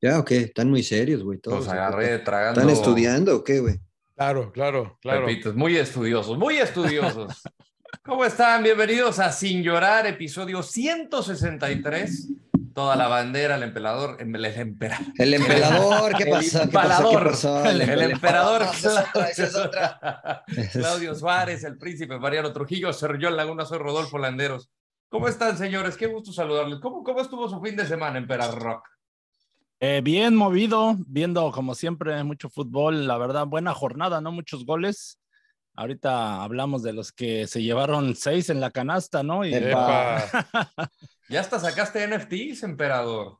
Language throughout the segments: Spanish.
Ya, ok, están muy serios, güey. Los agarré tragando. ¿Están estudiando o qué, güey? Claro, claro, claro. Repito, muy estudiosos, muy estudiosos. ¿Cómo están? Bienvenidos a Sin Llorar, episodio 163. Toda la bandera, el emperador, el, emperador. El emperador, ¿qué pasa? El emperador, ¿Qué El, emperador. Claudio, Suárez, el príncipe Mariano Trujillo, Sergio Laguna, soy Rodolfo Landeros. ¿Cómo están, señores? Qué gusto saludarles. ¿Cómo, cómo estuvo su fin de semana, emperador Rock? Eh, bien movido, viendo como siempre mucho fútbol, la verdad, buena jornada, no muchos goles. Ahorita hablamos de los que se llevaron seis en la canasta, ¿no? ya hasta sacaste NFTs, emperador.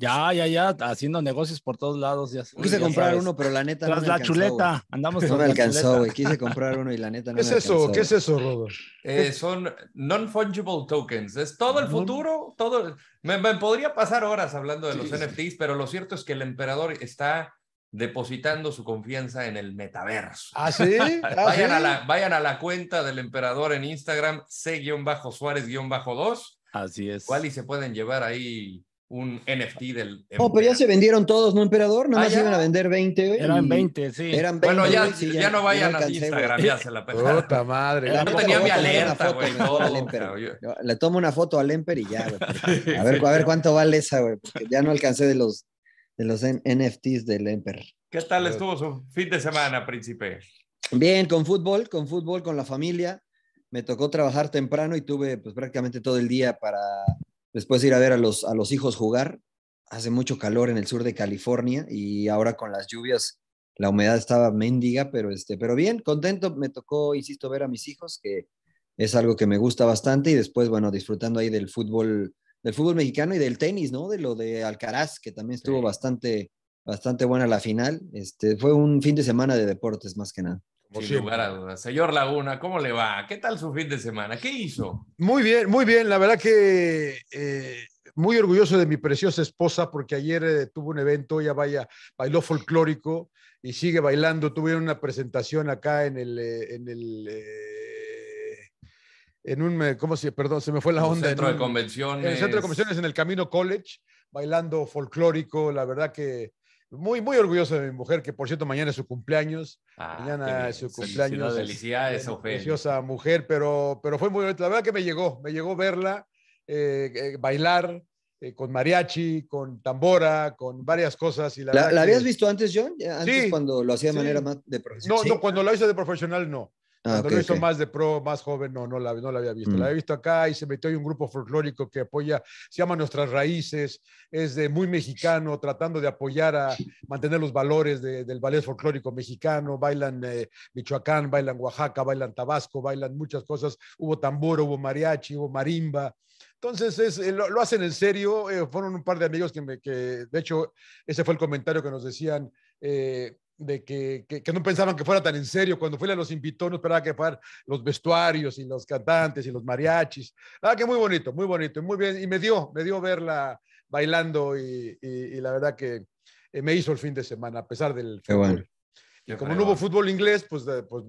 Ya, ya, ya, haciendo negocios por todos lados. Quise comprar uno, pero la neta. no me la chuleta, andamos No me alcanzó, güey. Quise comprar uno y la neta no ¿Qué es eso? ¿Qué es eso, Rodolfo? Eh, son non-fungible tokens. Es todo el futuro, todo. Me, podría pasar horas hablando de los NFTs, pero lo cierto es que el emperador está depositando su confianza en el metaverso. ¿Ah, sí? ¿Ah, vayan, A la, vayan a la cuenta del emperador en Instagram, C-Suárez-2. Así es. ¿Cuál y se pueden llevar ahí un NFT del. Emperador. Oh, pero ya se vendieron todos, ¿no, emperador? ¿No ah, más ah, iban a vender 20, güey. Eran 20, sí. bueno, ya, ya, no vayan a Instagram, ya se la pegaron. Puta madre. no tenía mi alerta, güey. No, le tomo una foto al Emper y ya, güey. A ver, a ver cuánto vale esa, güey, ya no alcancé de los, de los NFTs del Emper. ¿Qué tal estuvo su fin de semana, príncipe? Bien, con fútbol, con fútbol, con la familia. Me tocó trabajar temprano y tuve pues prácticamente todo el día para después ir a ver a los, a los hijos jugar. Hace mucho calor en el sur de California y ahora con las lluvias la humedad estaba mendiga, pero, este, pero bien, contento. Me tocó, insisto, ver a mis hijos, que es algo que me gusta bastante. Y después, bueno, disfrutando ahí del fútbol, del fútbol mexicano y del tenis, ¿no? De lo de Alcaraz, que también estuvo bastante, bastante buena la final. Este, fue un fin de semana de deportes más que nada. Sin lugar a dudas. Señor Laguna, ¿cómo le va? ¿Qué tal su fin de semana? ¿Qué hizo? Muy bien, muy bien. La verdad que eh, muy orgulloso de mi preciosa esposa porque ayer eh, tuvo un evento, ella vaya, bailó folclórico y sigue bailando. Tuvieron una presentación acá en el... Eh, en un, ¿cómo se, perdón, se me fue la onda. el centro de convenciones. En el centro de convenciones, en el Camino College, bailando folclórico, la verdad que muy, muy orgulloso de mi mujer, que por cierto, mañana es su cumpleaños. Ah, mañana es su cumpleaños. Felicidades, Preciosa mujer, pero, pero fue muy bonito. La verdad que me llegó, me llegó verla, eh, eh, bailar eh, con mariachi, con tambora, con varias cosas. Y la, habías visto antes, John? Antes sí, cuando lo hacía de manera más de profesional. No, no, cuando lo hice de profesional, no. Ah, lo hizo más de pro, más joven, no, no la, no la había visto. La mm. he visto acá y se metió en un grupo folclórico que apoya, se llama Nuestras Raíces, es de muy mexicano, tratando de apoyar a mantener los valores del ballet folclórico mexicano. Bailan eh, Michoacán, bailan Oaxaca, bailan Tabasco, bailan muchas cosas. Hubo tambor, hubo mariachi, hubo marimba. Entonces, eh, lo, hacen en serio. Eh, fueron un par de amigos que, me, que, de hecho, ese fue el comentario que nos decían. Eh, de que, que, no pensaban que fuera tan en serio. Cuando a los invitó, no esperaba que fueran los vestuarios y los cantantes y los mariachis. Ah, que muy bonito, muy bonito, muy bien. Y me dio, me dio verla bailando y, la verdad que me hizo el fin de semana, a pesar del Qué Bueno. Y como no hubo fútbol inglés, pues, pues,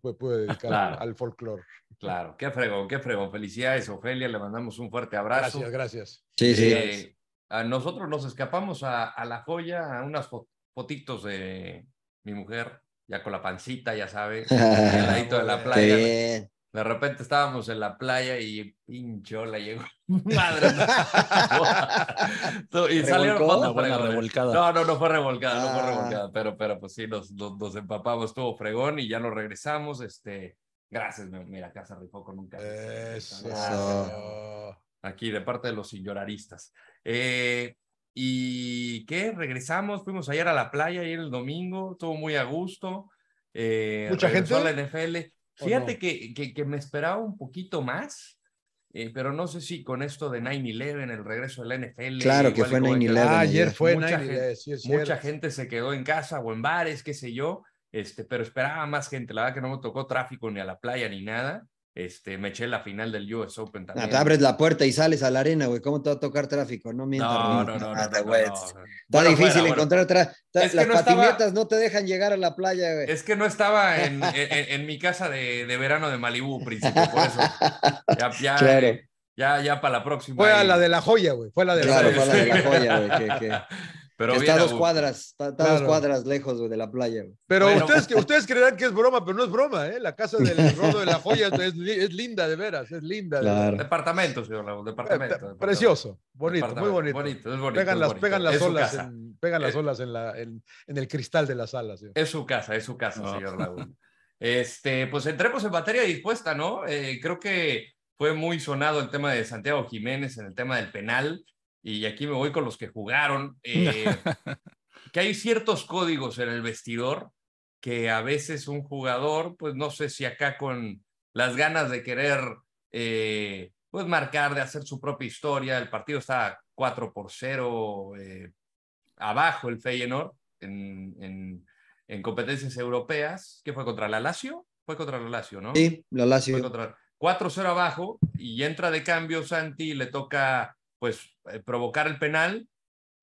pues pude dedicar al folclore. Claro, qué fregón, qué fregón. Felicidades, Ofelia. Le mandamos un fuerte abrazo. Gracias, gracias. Sí, sí. a nosotros nos escapamos a, a La Joya, a unas potitos de mi mujer, ya con la pancita, ya sabes, al ladito de la playa. de repente estábamos en la playa y pincho, la llegó. Madre. y salieron revolcada. No, no, no fue revolcada, no fue ah. revolcada, pero, pero pues sí, nos, empapamos, estuvo fregón y ya nos regresamos. Este, gracias, mira, casa rifó con un Aquí, de parte de los señoraristas. Eh, ¿Y qué? Regresamos, fuimos ayer a la playa, ayer el domingo, todo muy a gusto. Eh, Mucha gente. la NFL. Fíjate que, que, me esperaba un poquito más, eh, pero no sé si con esto de 9-11, el regreso de la NFL. Claro que fue 9-11. Ah, ayer fue 9-11. mucha gente se quedó en casa o en bares, qué sé yo, este, pero esperaba más gente. La verdad que no me tocó tráfico ni a la playa ni nada. Este, me eché la final del US Open ah, también. te abres la puerta y sales a la arena, güey. ¿Cómo te va a tocar tráfico? No mientas. No, no, no, ah, no, Está difícil encontrar Las patinetas no te dejan llegar a la playa, güey. Es que no estaba en, mi casa de, verano de Malibú, principio. por eso. Ya, ya, ya, para la próxima. Fue a la de la joya, güey. Fue la de la joya. está dos cuadras, está, cuadras lejos de la playa. Pero ustedes, ustedes creerán que es broma, pero no es broma, ¿eh? La casa del Rodo de la Joya es, linda, de veras, es linda. Departamento, señor eh, Raúl, departamento, Precioso, bonito, muy bonito. pegan, las, olas, en, pegan las eh, olas en, la, en, el cristal de la sala. Es su casa, es su casa, señor Raúl. Este, pues entremos en materia dispuesta, ¿no? Eh, creo que fue muy sonado el tema de Santiago Jiménez en el tema del penal y aquí me voy con los que jugaron, eh, que hay ciertos códigos en el vestidor que a veces un jugador, pues no sé si acá con las ganas de querer, eh, pues marcar, de hacer su propia historia, el partido está 4 por 0 eh, abajo el Feyenoord en, en, competencias europeas, que fue contra la Lazio, fue contra la Lazio, ¿no? Sí, la Lazio. 4-0 abajo y entra de cambio Santi y le toca pues eh, provocar el penal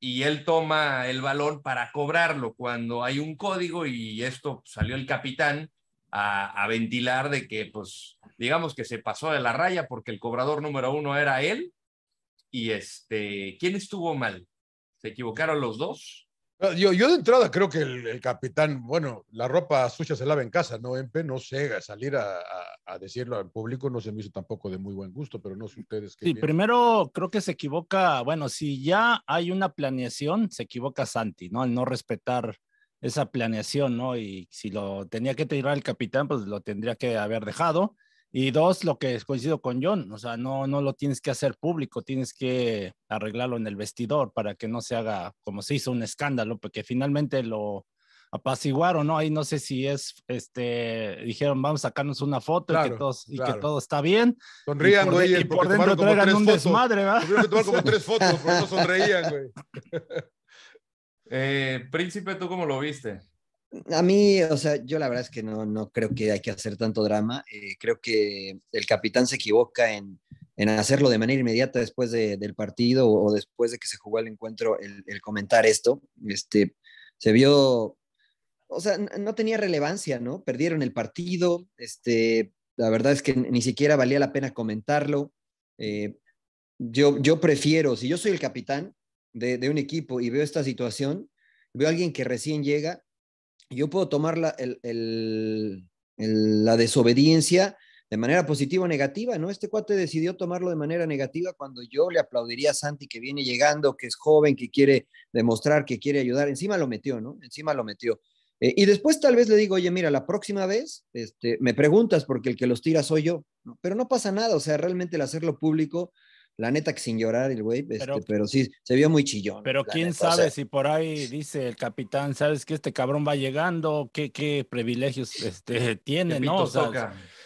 y él toma el balón para cobrarlo cuando hay un código y esto salió el capitán a, a, ventilar de que pues digamos que se pasó de la raya porque el cobrador número uno era él y este, ¿quién estuvo mal? ¿Se equivocaron los dos? Ah, yo, yo de entrada creo que el, capitán, bueno, la ropa suya se lava en casa, ¿no, Empe? No sé, salir a, decirlo al público no se me hizo tampoco de muy buen gusto, pero no sé ustedes qué. Sí, primero creo que se equivoca, bueno, si ya hay una planeación, se equivoca Santi, ¿no? Al no respetar esa planeación, ¿no? Y si lo tenía que tirar el capitán, pues lo tendría que haber dejado. Y dos, lo que coincido con John, o sea, no, no lo tienes que hacer público, tienes que arreglarlo en el vestidor para que no se haga como se hizo un escándalo, porque finalmente lo apaciguaron, ¿no? Ahí no sé si es, este, dijeron, vamos a sacarnos una foto y, que todos, y, que todo está bien. Sonrían, güey, eh, y por dentro traigan un desmadre, ¿verdad? como tres fotos, no sonreían, güey. Eh, Príncipe, ¿tú cómo lo viste? a mí, o sea, yo la verdad es que no, no creo que hay que hacer tanto drama. Eh, creo que el capitán se equivoca en, hacerlo de manera inmediata después del partido o después de que se jugó el encuentro, el, comentar esto. Este, se vio, o sea, no tenía relevancia, ¿no? Perdieron el partido, este, la verdad es que ni siquiera valía la pena comentarlo. Eh, yo, yo prefiero, si yo soy el capitán de, de un equipo y veo esta situación, veo a alguien que recién llega, yo puedo tomar la, desobediencia de manera positiva o negativa, ¿no? Este cuate decidió tomarlo de manera negativa cuando yo le aplaudiría a Santi que viene llegando, que es joven, que quiere demostrar, que quiere ayudar. Encima lo metió, ¿no? Encima lo metió. Eh, y después tal vez le digo, oye, mira, la próxima vez este, me preguntas porque el que los tira soy yo, pero no pasa nada, o sea, realmente el hacerlo público la neta que sin llorar el güey, este, pero, sí, se vio muy chillón. Pero quién sabe si por ahí dice el capitán, sabes que este cabrón va llegando, qué, qué privilegios este, tiene, ¿no?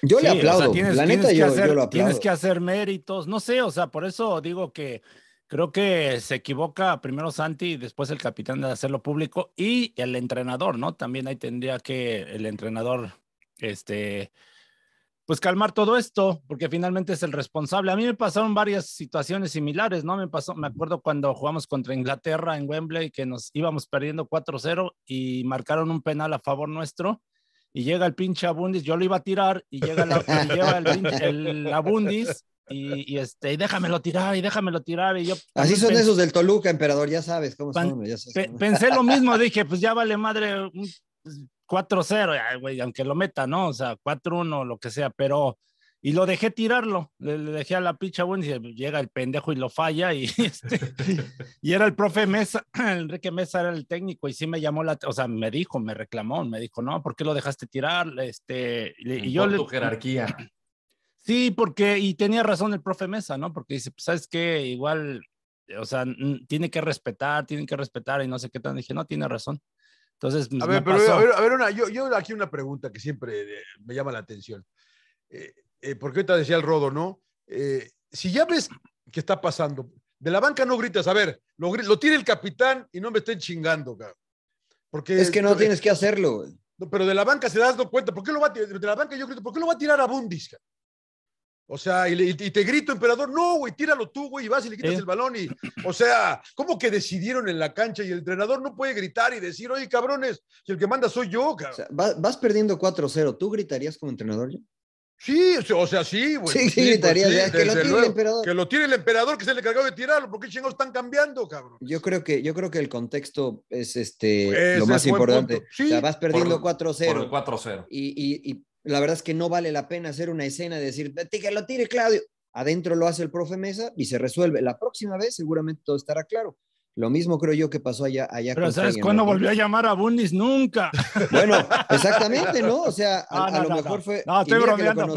yo le aplaudo, la neta yo, lo aplaudo. Tienes que hacer méritos, no sé, o sea, por eso digo que creo que se equivoca primero Santi y después el capitán de hacerlo público y el entrenador, ¿no? También ahí tendría que el entrenador, este pues calmar todo esto, porque finalmente es el responsable. A mí me pasaron varias situaciones similares, ¿no? Me pasó, me acuerdo cuando jugamos contra Inglaterra en Wembley, que nos íbamos perdiendo 4-0 y marcaron un penal a favor nuestro. Y llega el pinche Abundis, yo lo iba a tirar y llega y el, Abundis y, y, este, y déjamelo tirar, y déjamelo tirar. Y yo, pues, Así son esos del Toluca, emperador, ya sabes cómo son. Pensé lo mismo, dije, pues ya vale madre, pues, 4-0, güey, aunque lo meta, ¿no? O sea, 4-1, lo que sea, pero. Y lo dejé tirarlo, le, dejé a la picha, bueno, y llega el pendejo y lo falla. Y, este, y era el profe Mesa, Enrique Mesa era el técnico, y sí me llamó la, o sea, me dijo, me reclamó, me dijo, no, ¿por qué lo dejaste tirar? Este, y, yo le. tu jerarquía. Sí, porque, y tenía razón el profe Mesa, ¿no? Porque dice, pues, ¿sabes qué? Igual, o sea, tiene que respetar, tiene que respetar, y no sé qué tan. Dije, no, tiene razón. Entonces, pues, a, ver, a, ver, yo, aquí una pregunta que siempre eh, me llama la atención. Eh, eh, porque ahorita decía el rodo, ¿no? si ya ves qué está pasando, de la banca no gritas, a ver, lo, lo tira el capitán y no me estén chingando, cabrón. Porque, es que no tienes que hacerlo, pero de la banca se das cuenta, ¿por qué lo va a tirar? De la banca yo grito, ¿por qué lo va a tirar a Bundis? O sea, y, te grito, emperador, no, güey, tíralo tú, güey, y vas y le quitas el balón. Y, o sea, ¿cómo que decidieron en la cancha? Y el entrenador no puede gritar y decir, oye, cabrones, si el que manda soy yo, cabrón. O sea, vas, perdiendo 4-0, ¿tú gritarías como entrenador yo? Sí, o sea, sí, güey. Sí, sí, pues que lo tire el emperador. Que lo tire el emperador, que se le encargado de tirarlo, porque chingados están cambiando, cabrón. Yo creo que, yo creo que el contexto es este pues lo más importante. o sea, vas perdiendo 4-0. 4-0. Y, y, y, la verdad es que no vale la pena hacer una escena de decir, que lo tire Claudio. Adentro lo hace el profe Mesa y se resuelve. La próxima vez seguramente todo estará claro. Lo mismo creo yo que pasó allá. allá Pero ¿sabes cuándo volvió a llamar a Bundis? Nunca. Bueno, exactamente, ¿no? O sea, a, lo mejor fue... No, estoy bromeando,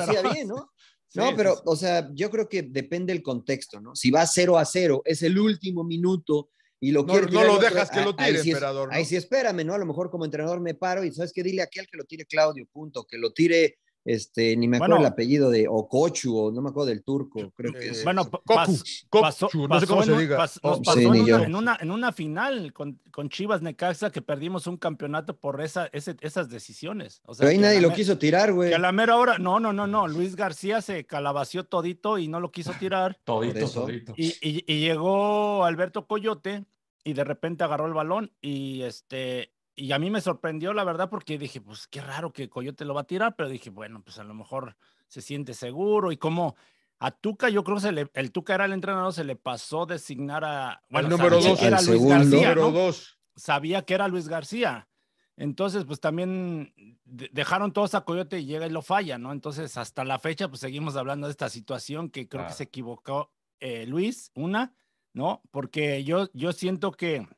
¿no? pero, o sea, yo creo que depende del contexto, ¿no? Si va cero a cero, es el último minuto y lo no, No lo dejas que lo tire, sí, espérame, ¿no? A lo mejor como entrenador me paro y sabes qué, dile a aquel que lo tire Claudio, punto, que lo tire este, ni me acuerdo el apellido de Ocochu, o no me acuerdo del turco, creo que es. Bueno, Cochu, no sé cómo se diga. Oh, en, una, en, una, final con, Chivas Necaxa que perdimos un campeonato por esa, ese, esas decisiones. O Pero ahí nadie lo quiso tirar, güey. a la mera hora, no, no, no, no, Luis García se calabació todito y no lo quiso tirar. todito, todito. Y, y llegó Alberto Coyote y de repente agarró el balón y este y a mí me sorprendió, la verdad, porque dije, pues qué raro que Coyote lo va a tirar, pero dije, bueno, pues a lo mejor se siente seguro y como a Tuca, yo creo que el Tuca era el entrenador, se le pasó designar a... el número dos, el segundo, número dos. Sabía que era Luis García. Entonces, pues también dejaron todos a Coyote y llega y lo falla, ¿no? Entonces, hasta la fecha, pues seguimos hablando de esta situación que creo que se equivocó eh, Luis, una, ¿no? Porque yo, yo siento que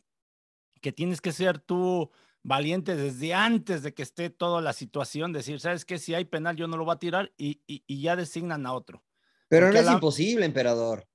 tienes que ser tú valiente desde antes de que esté toda la situación, decir, ¿sabes qué? Si hay penal, yo no lo voy a tirar y, ya designan a otro. Pero no es imposible, emperador.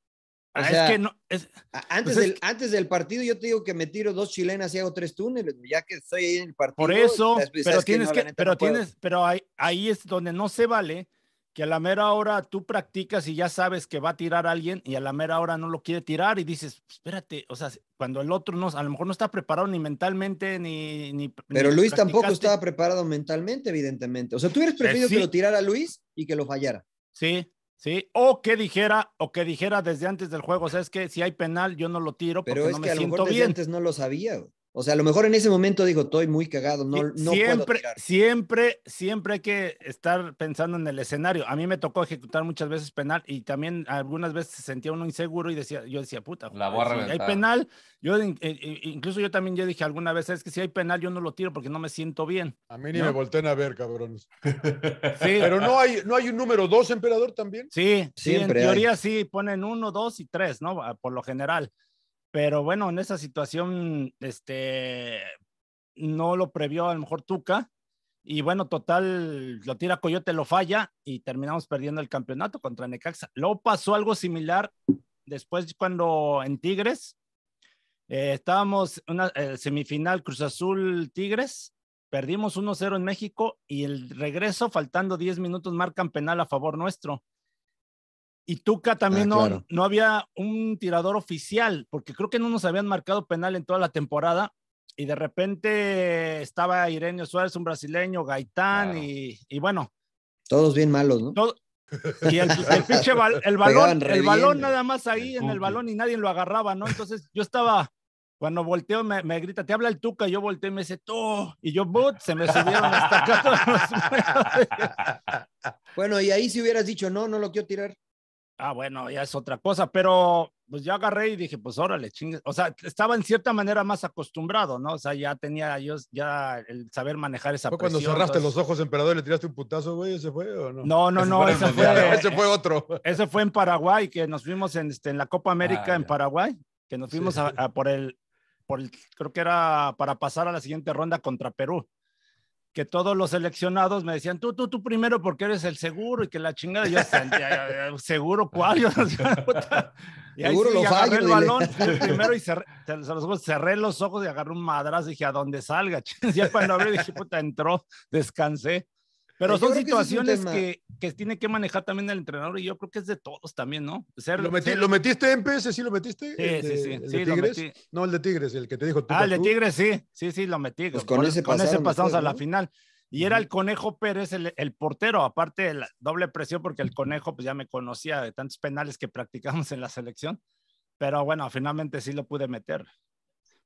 Ah, es que no, pues antes, del, antes del partido yo te digo que me tiro dos chilenas y hago tres túneles, ya que estoy en el partido. Por eso, pero tienes que, pero, tienes, pero ahí es donde no se vale que a la mera hora tú practicas y ya sabes que va a tirar a alguien y a la mera hora no lo quiere tirar y dices, espérate, o sea, cuando el otro no, a lo mejor no está preparado ni mentalmente ni... Pero Luis tampoco estaba preparado mentalmente, evidentemente. O sea, tú hubieras eh, preferido que lo tirara Luis y que lo fallara. Sí, sí. O que dijera, o que dijera desde antes del juego, o sea, es que si hay penal yo no lo tiro. Pero porque es no que me a antes no lo sabía. O sea, a lo mejor en ese momento digo, estoy muy cagado, no, siempre, puedo Siempre, siempre hay que estar pensando en el escenario. A mí me tocó ejecutar muchas veces penal y también algunas veces se sentía uno inseguro y decía, yo decía, puta, La si hay penal, yo incluso yo también yo dije alguna vez, es que si hay penal yo no lo tiro porque no me siento bien. A mí ni me volteen a ver, cabrones. Pero no hay, no hay un número dos, emperador, también. Sí, en teoría sí, ponen uno, dos y tres, ¿no? Ah, por lo general. Pero bueno, en esa situación, este, no lo previó a lo mejor Tuca. Y bueno, total, lo tira Coyote, lo falla y terminamos perdiendo el campeonato contra Necaxa. Luego pasó algo similar después cuando en Tigres eh, estábamos en una eh, semifinal Cruz Azul Tigres, perdimos 1-0 en México y el regreso, faltando 10 minutos, marcan penal a favor nuestro. Y Tuca también ah, no, había un tirador oficial, porque creo que no nos habían marcado penal en toda la temporada. Y de repente estaba Irene Suárez, un brasileño, Gaitán, y, bueno. Todos bien malos, ¿no? y el, pinche balón, el balón nada más ahí en el balón y nadie lo agarraba, ¿no? Entonces yo estaba, cuando volteo me, grita, te habla el Tuca, yo volteo y me dice, tú, y yo, but, se me subieron hasta acá. bueno, y ahí si hubieras dicho, no, no lo quiero tirar. Ah, bueno, ya es otra cosa, pero pues ya agarré y dije, pues órale, chingue. O sea, estaba en cierta manera más acostumbrado, ¿no? O sea, ya tenía yo ya el saber manejar esa ¿Fue cuando cerraste los ojos, emperador, y le tiraste un putazo, güey? ¿Ese fue o no? No, no, no, ese fue, otro. Ese fue en Paraguay, que nos fuimos en, este, en la Copa América ah, en Paraguay, que nos fuimos por el, por el, creo que era para pasar a la siguiente ronda contra Perú que todos los seleccionados me decían, tú, tú, tú primero porque eres el seguro y que la chingada, yo, seguro cuál, yo, y ahí seguro sí, lo fallo, el balón primero y cerré, los ojos y agarré un madrazo dije, a donde salga, ya cuando abrí dije, puta, entró, descansé, pero pues son situaciones que, que, tiene que manejar también el entrenador y yo creo que es de todos también, ¿no? ¿Lo, metiste en PS? ¿Sí lo metiste? Sí, sí, sí. El de Tigres? No, el de Tigres, el que te dijo tú. Ah, el de Tigres, sí. Sí, sí, lo metí. Pues con, ese, pasamos a la final. Y era el Conejo Pérez, el, el portero, aparte de la doble presión, porque el Conejo pues ya me conocía de tantos penales que practicamos en la selección. Pero bueno, finalmente sí lo pude meter.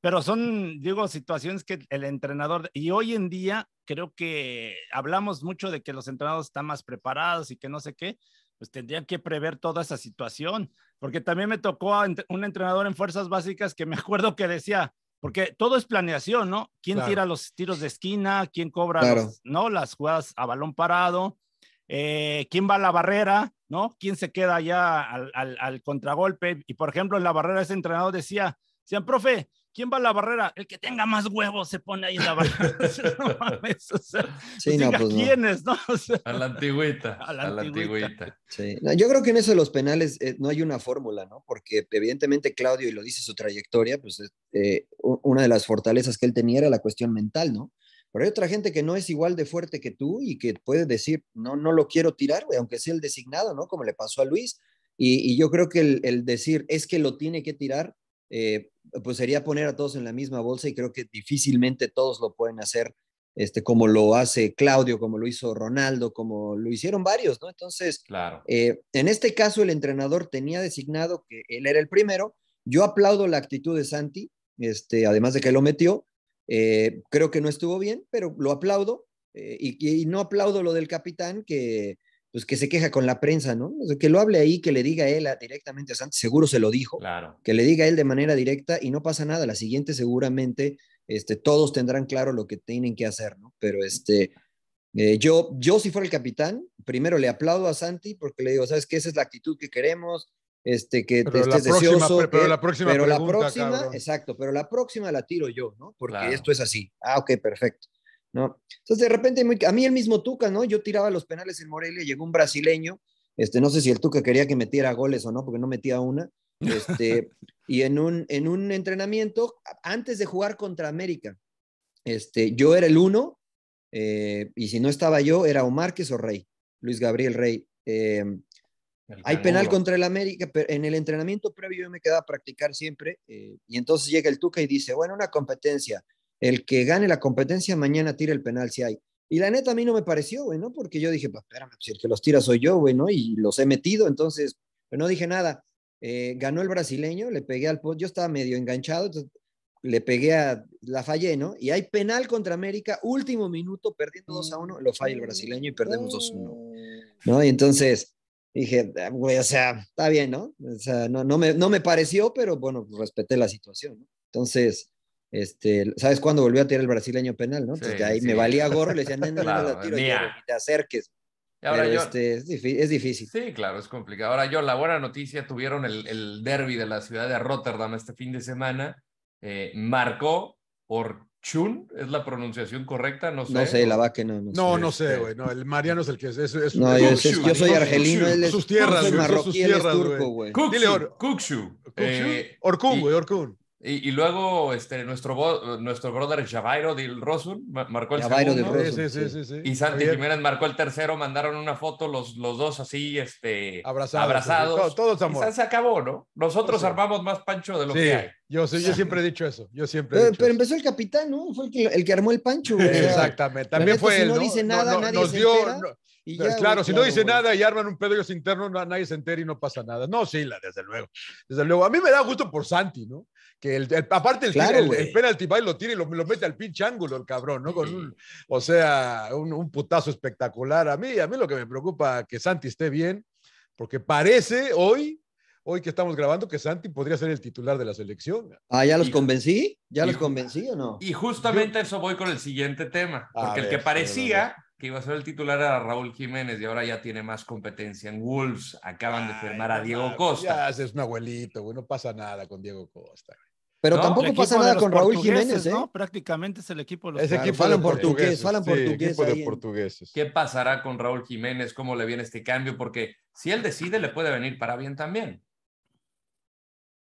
Pero son, digo, situaciones que el entrenador, y hoy en día creo que hablamos mucho de que los entrenadores están más preparados y que no sé qué, pues tendrían que prever toda esa situación, porque también me tocó a un entrenador en fuerzas básicas que me acuerdo que decía, porque todo es planeación, ¿no? ¿Quién tira los tiros de esquina? ¿Quién cobra ¿no? las jugadas a balón parado? Eh, ¿Quién va a la barrera? ¿No? ¿Quién se queda allá al, al, contragolpe? Y por ejemplo, en la barrera ese entrenador decía, decían, profe, ¿Quién va a la barrera? El que tenga más huevos se pone ahí en la barrera. no mames, o sea, pues sí, ¿quién ¿no? Pues a la antigüita. A la, antigüita. Sí. yo creo que en eso de los penales eh, no hay una fórmula, ¿no? Porque evidentemente Claudio, y lo dice su trayectoria, pues eh, una de las fortalezas que él tenía era la cuestión mental, ¿no? Pero hay otra gente que no es igual de fuerte que tú y que puede decir, no, no lo quiero tirar, aunque sea el designado, ¿no? Como le pasó a Luis. Y, yo creo que el, el decir, es que lo tiene que tirar, eh, pues sería poner a todos en la misma bolsa y creo que difícilmente todos lo pueden hacer este, como lo hace Claudio, como lo hizo Ronaldo, como lo hicieron varios, ¿no? Entonces, claro. Eh, en este caso el entrenador tenía designado que él era el primero. Yo aplaudo la actitud de Santi, este, además de que lo metió. Eh, creo que no estuvo bien, pero lo aplaudo. y, no aplaudo lo del capitán, que pues, que se queja con la prensa, ¿no? que lo hable ahí, que le diga él directamente a Santi, seguro se lo dijo, claro. que le diga él de manera directa y no pasa nada, la siguiente seguramente este, todos tendrán claro lo que tienen que hacer, ¿no? Pero este, eh, yo, yo si fuera el capitán, primero le aplaudo a Santi porque le digo, ¿sabes qué? Esa es la actitud que queremos, este, que pero te deseoso. Pero, eh, la próxima, pero la próxima exacto, pero la próxima la tiro yo, ¿no? Porque esto es así. Ah, ok, perfecto. ¿no? Entonces, de repente, a mí el mismo Tuca, ¿no? Yo tiraba los penales en Morelia, llegó un brasileño, este, no sé si el Tuca quería que metiera goles o no, porque no metía una, este, y en un, en un entrenamiento, antes de jugar contra América, este, yo era el uno, eh, y si no estaba yo, era o Márquez o Rey, Luis Gabriel Rey. Eh, hay penal contra el América, pero en el entrenamiento previo yo me quedaba a practicar siempre, eh, y entonces llega el Tuca y dice, bueno, una competencia, el que gane la competencia mañana tira el penal si hay. Y la neta a mí no me pareció, güey, ¿no? Porque yo dije, pues espérame, si pues, el que los tira soy yo, güey, ¿no? Y los he metido, entonces, no dije nada. Eh, ganó el brasileño, le pegué al post, yo estaba medio enganchado, entonces, le pegué a, la fallé, ¿no? Y hay penal contra América, último minuto, perdiendo 2 a 1, lo falla el brasileño y perdemos 2 a 1, ¿no? Y entonces dije, ah, güey, o sea, está bien, ¿no? O sea, no, no, me, no me pareció, pero bueno, pues, respeté la situación, ¿no? Entonces, este, ¿Sabes cuándo volvió a tirar el brasileño penal? ¿no? Entonces, ahí me valía gorro, le decían, no, no, no la tiro, yo, te acerques. Ahora yo, este, es, es, difícil. Sí, claro, es complicado. Ahora yo, la buena noticia, tuvieron el, el derby de la ciudad de Rotterdam este fin de semana. Eh, marcó por Chun, ¿es la pronunciación correcta? No sé. No sé, la va que no. No, no sé, güey. No, el Mariano es el que es. es, no, yo, soy argelino. Él es, sus tierras, marroquí, sus tierras, él es turco, güey. Kukshu. Kukshu. Eh, Orkun, güey, Orkun. Y, luego este, nuestro, nuestro brother Javairo del Rosun marcó el Javairo segundo. y Santi Jiménez marcó el tercero. Mandaron una foto los, los dos así este, abrazados. abrazados. Todos, amor se acabó, ¿no? Nosotros armamos más pancho de lo que hay. Yo, yo siempre he dicho eso. Yo siempre pero, empezó el capitán, ¿no? Fue el que, el que armó el pancho. Exactamente. También fue si él. No, dice nada, nadie nos se dio, claro, si no dice nada y arman un pedillo interno, nadie se entera y no pasa nada. No, sí, desde luego. Desde luego. A mí me da gusto por Santi, ¿no? que el, aparte el, penalti el, va y lo tiene y lo, lo, mete al pinche ángulo el cabrón, ¿no? Con o sea, un, un, putazo espectacular. A mí, a mí lo que me preocupa que Santi esté bien, porque parece hoy, hoy que estamos grabando, que Santi podría ser el titular de la selección. Ah, ¿ya los convencí? ¿Ya los convencí o no? Y justamente eso voy con el siguiente tema, porque el que parecía que iba a ser el titular era Raúl Jiménez y ahora ya tiene más competencia en Wolves. Acaban de firmar a Diego Costa. Ya es un abuelito, güey, no pasa nada con Diego Costa. Pero tampoco pasa nada con Raúl Jiménez, ¿eh? ¿no? Prácticamente es el equipo de los portugueses, portugueses. ¿Qué pasará con Raúl Jiménez? ¿Cómo le viene este cambio? Porque si él decide, le puede venir para bien también.